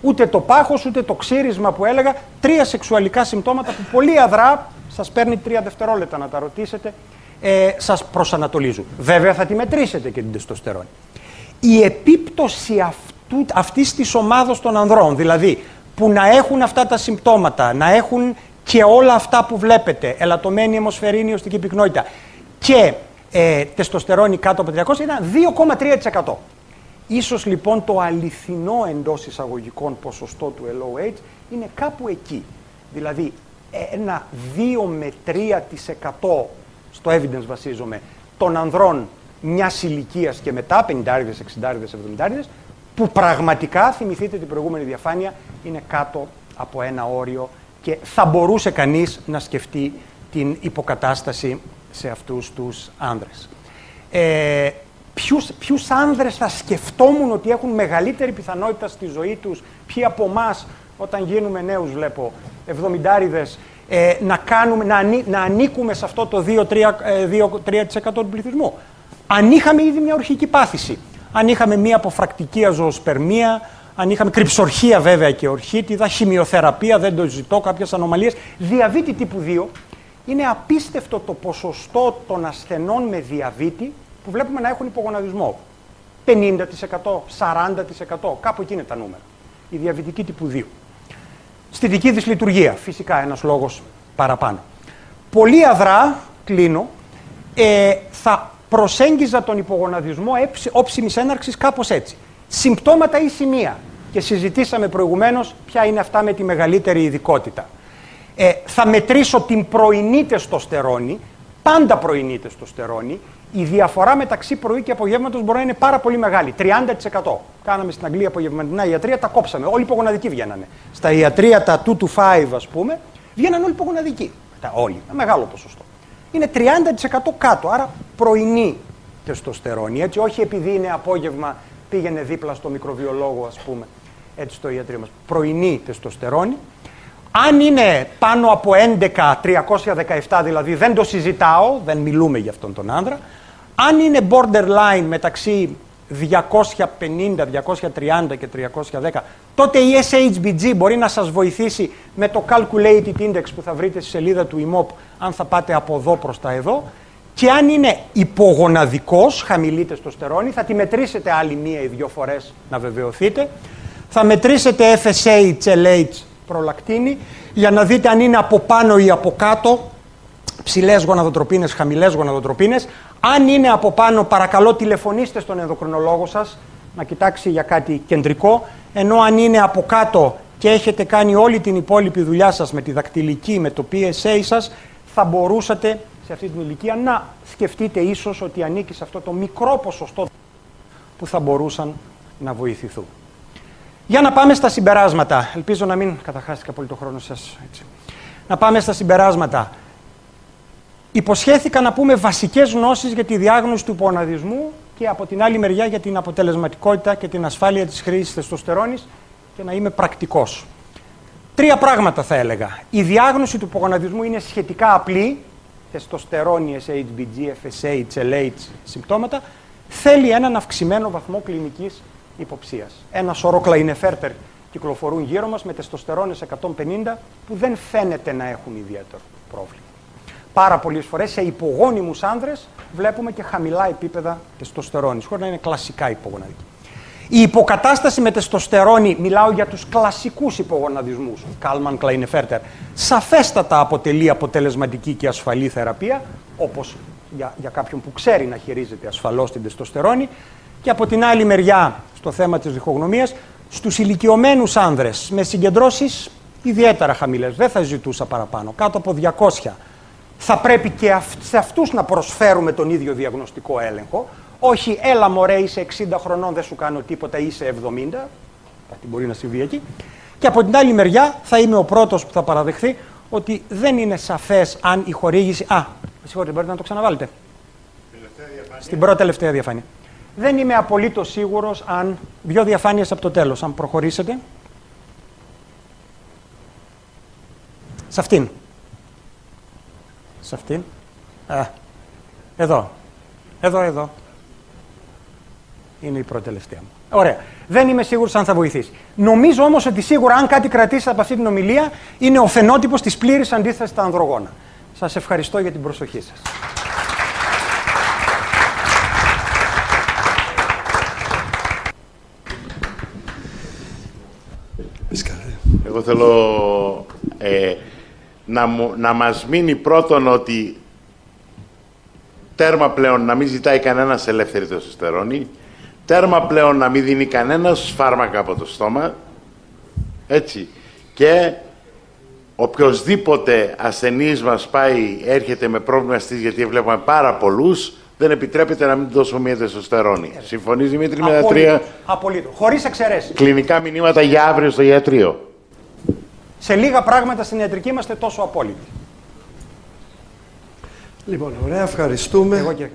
ούτε το πάχος, ούτε το ξύρισμα που έλεγα, τρία σεξουαλικά συμπτώματα που πολύ αδρά, σας παίρνει τρία δευτερόλεπτα να τα ρωτήσετε, ε, σας προσανατολίζουν. Βέβαια θα τη μετρήσετε και την τεστοστερόνη. Η επίπτωση αυτού, αυτής της ομάδος των ανδρών, δηλαδή που να έχουν αυτά τα συμπτώματα, να έχουν και όλα αυτά που βλέπετε, ελαττωμένη αιμοσφαιρίνη, οστική πυκνότητα και ε, τεστοστερόνη κάτω από 300, ήταν 2,3%. Ίσως λοιπόν το αληθινό εντός εισαγωγικών ποσοστό του low LOH είναι κάπου εκεί. Δηλαδή ένα 2 με 3% στο evidence βασίζομαι των ανδρών μιας ηλικίας και μετά, 50, 60, 70, που πραγματικά, θυμηθείτε την προηγούμενη διαφάνεια, είναι κάτω από ένα όριο και θα μπορούσε κανείς να σκεφτεί την υποκατάσταση σε αυτούς τους άνδρες. Ε, ποιους άνδρες θα σκεφτόμουν ότι έχουν μεγαλύτερη πιθανότητα στη ζωή τους, ποιοι από εμάς, όταν γίνουμε νέους, βλέπω, 70 ε, να, να, να ανήκουμε σε αυτό το 2-3% ε, του πληθυσμού. Αν είχαμε ήδη μια ορχική πάθηση, αν είχαμε μια αποφρακτική αζωοσπερμία, αν είχαμε κρυψορχία βέβαια και ορχίτιδα, χημειοθεραπεία, δεν το ζητώ, κάποιες ανομαλίες. Διαβήτη τύπου 2. Είναι απίστευτο το ποσοστό των ασθενών με διαβήτη που βλέπουμε να έχουν υπογοναδισμό. 50%, 40%, κάπου εκεί είναι τα νούμερα. Η διαβητική τύπου 2. τη δυσλειτουργία, φυσικά ένας λόγος παραπάνω. Πολύ αδρά, κλείνω, ε, θα προσέγγιζα τον υπογοναδισμό όψιμης έναρξης κάπως έτσι. Συμπτώματα ή σημεία. Και συζητήσαμε προηγουμένως ποια είναι αυτά με τη μεγαλύτερη ειδικότητα. Ε, θα μετρήσω την πρωινή τεστοστερόνη, πάντα πρωινή τεστοστερόνη, η διαφορά μεταξύ πρωί και απογεύματος μπορεί να είναι πάρα πολύ μεγάλη. 30%. Κάναμε στην Αγγλία απογευματινά ιατρία, τα κόψαμε. Όλοι υπογοναδικοί βγαίνανε. Στα ιατρία τα 2 to 5, ας πούμε, βγαίνανε όλοι υπογοναδικοί. Τα όλοι. Ένα μεγάλο ποσοστό. Είναι 30% κάτω. Άρα πρωινή τεστοστερόνη. Έτσι, όχι επειδή είναι απόγευμα, πήγαινε δίπλα στο μικροβιολόγο, ας πούμε, έτσι στο ιατρείο μας. Πρωινή τεστοστερόνη. Αν είναι πάνω από 11, 317 δηλαδή, δεν το συζητάω, δεν μιλούμε για αυτόν τον άνδρα. Αν είναι borderline μεταξύ 250, 230 και 310, τότε η SHBG μπορεί να σας βοηθήσει με το Calculated Index που θα βρείτε στη σελίδα του IMOP, e αν θα πάτε από εδώ προς τα εδώ. Και αν είναι υπογοναδικός, στο τεστοστερόνη, θα τη μετρήσετε άλλη μία ή δύο φορές να βεβαιωθείτε. Θα μετρήσετε FSH, LH, προλακτίνη, για να δείτε αν είναι από πάνω ή από κάτω, ψηλές γοναδοτροπίνες, χαμηλές γοναδοτροπίνες. Αν είναι από πάνω, παρακαλώ τηλεφωνήστε στον ενδοκρονολόγο σας να κοιτάξει για κάτι κεντρικό, ενώ αν είναι από κάτω και έχετε κάνει όλη την υπόλοιπη δουλειά σας με τη δακτυλική, με το PSA σας, θα μπορούσατε σε αυτή την ηλικία να σκεφτείτε ίσως ότι ανήκει σε αυτό το μικρό ποσοστό που θα μπορούσαν να βοηθηθούν. Για να πάμε στα συμπεράσματα. Ελπίζω να μην καταχάστηκα πολύ το χρόνο σας. Έτσι. Να πάμε στα συμπεράσματα. Υποσχέθηκα να πούμε βασικές γνώσεις για τη διάγνωση του ποναδισμού και από την άλλη μεριά για την αποτελεσματικότητα και την ασφάλεια της χρήσης τεστοστερόνης και να είμαι πρακτικός. Τρία πράγματα θα έλεγα. Η διάγνωση του πογοναδισμού είναι σχετικά απλή. Θεστοστερόνι, SHBG, FSH, LH συμπτώματα. Θέλει έναν αυξημένο βαθμό κλινικής υποψίας. Ένα σωρό κλαϊνεφέρτερ κυκλοφορούν γύρω μας με τεστοστερόνες 150 που δεν φαίνεται να έχουν ιδιαίτερο πρόβλημα πάρα πολλές φορές σε υπογόνιμους άνδρες βλέπουμε και χαμηλά επίπεδα τεστοστερόνης. Χωρίς να είναι κλασικά υπογοναδική. Η υποκατάσταση με τεστοστερόνη, μιλάω για τους κλασικούς υπογοναδισμούς, Κάλμαν Κλαϊνεφέρτερ, σαφέστατα αποτελεί αποτελεσματική και ασφαλή θεραπεία, όπως για, για κάποιον που ξέρει να χειρίζεται ασφαλώς την τεστοστερόνη. Και από την άλλη μεριά, στο θέμα της διχογνωμίας, στους ηλικιωμένους άνδρες με συγκεντρώσεις ιδιαίτερα χαμηλές. Δεν θα ζητούσα παραπάνω, κάτω από 200 θα πρέπει και σε αυτούς να προσφέρουμε τον ίδιο διαγνωστικό έλεγχο. Όχι, έλα μωρέ, είσαι 60 χρονών, δεν σου κάνω τίποτα, είσαι 70. Κάτι μπορεί να συμβεί εκεί. Και από την άλλη μεριά θα είμαι ο πρώτος που θα παραδεχθεί ότι δεν είναι σαφές αν η χορήγηση... Α, με συγχωρείτε, μπορείτε να το ξαναβάλετε. Στην πρώτη τελευταία διαφάνεια. Δεν είμαι απολύτως σίγουρος αν... Δύο διαφάνειες από το τέλος. αν προχωρήσετε. Σε αυτήν σε αυτήν. Ε, εδώ. Εδώ, εδώ. Είναι η πρώτη μου. Ωραία. Δεν είμαι σίγουρος αν θα βοηθήσει. Νομίζω όμως ότι σίγουρα, αν κάτι κρατήσεις από αυτή την ομιλία, είναι ο φαινότυπος της πλήρης αντίθεσης στα ανδρογόνα. Σας ευχαριστώ για την προσοχή σας. Εγώ θέλω ε, να, μου, να μας μείνει πρώτον ότι τέρμα πλέον να μην ζητάει κανένας ελεύθερη τοσιστερόνη, τέρμα πλέον να μην δίνει κανένας φάρμακα από το στόμα, έτσι, και οποιοδήποτε ασθενής μας πάει, έρχεται με πρόβλημα στις, γιατί βλέπουμε πάρα πολλούς, δεν επιτρέπεται να μην δώσουμε μία τεσοστερόνη. Συμφωνείς, Δημήτρη με τα τρία. Απολύτω. Χωρίς Κλινικά μηνύματα για αύριο στο ιατρείο σε λίγα πράγματα στην ιατρική είμαστε τόσο απόλυτοι. Λοιπόν, ωραία, ευχαριστούμε. Εγώ και...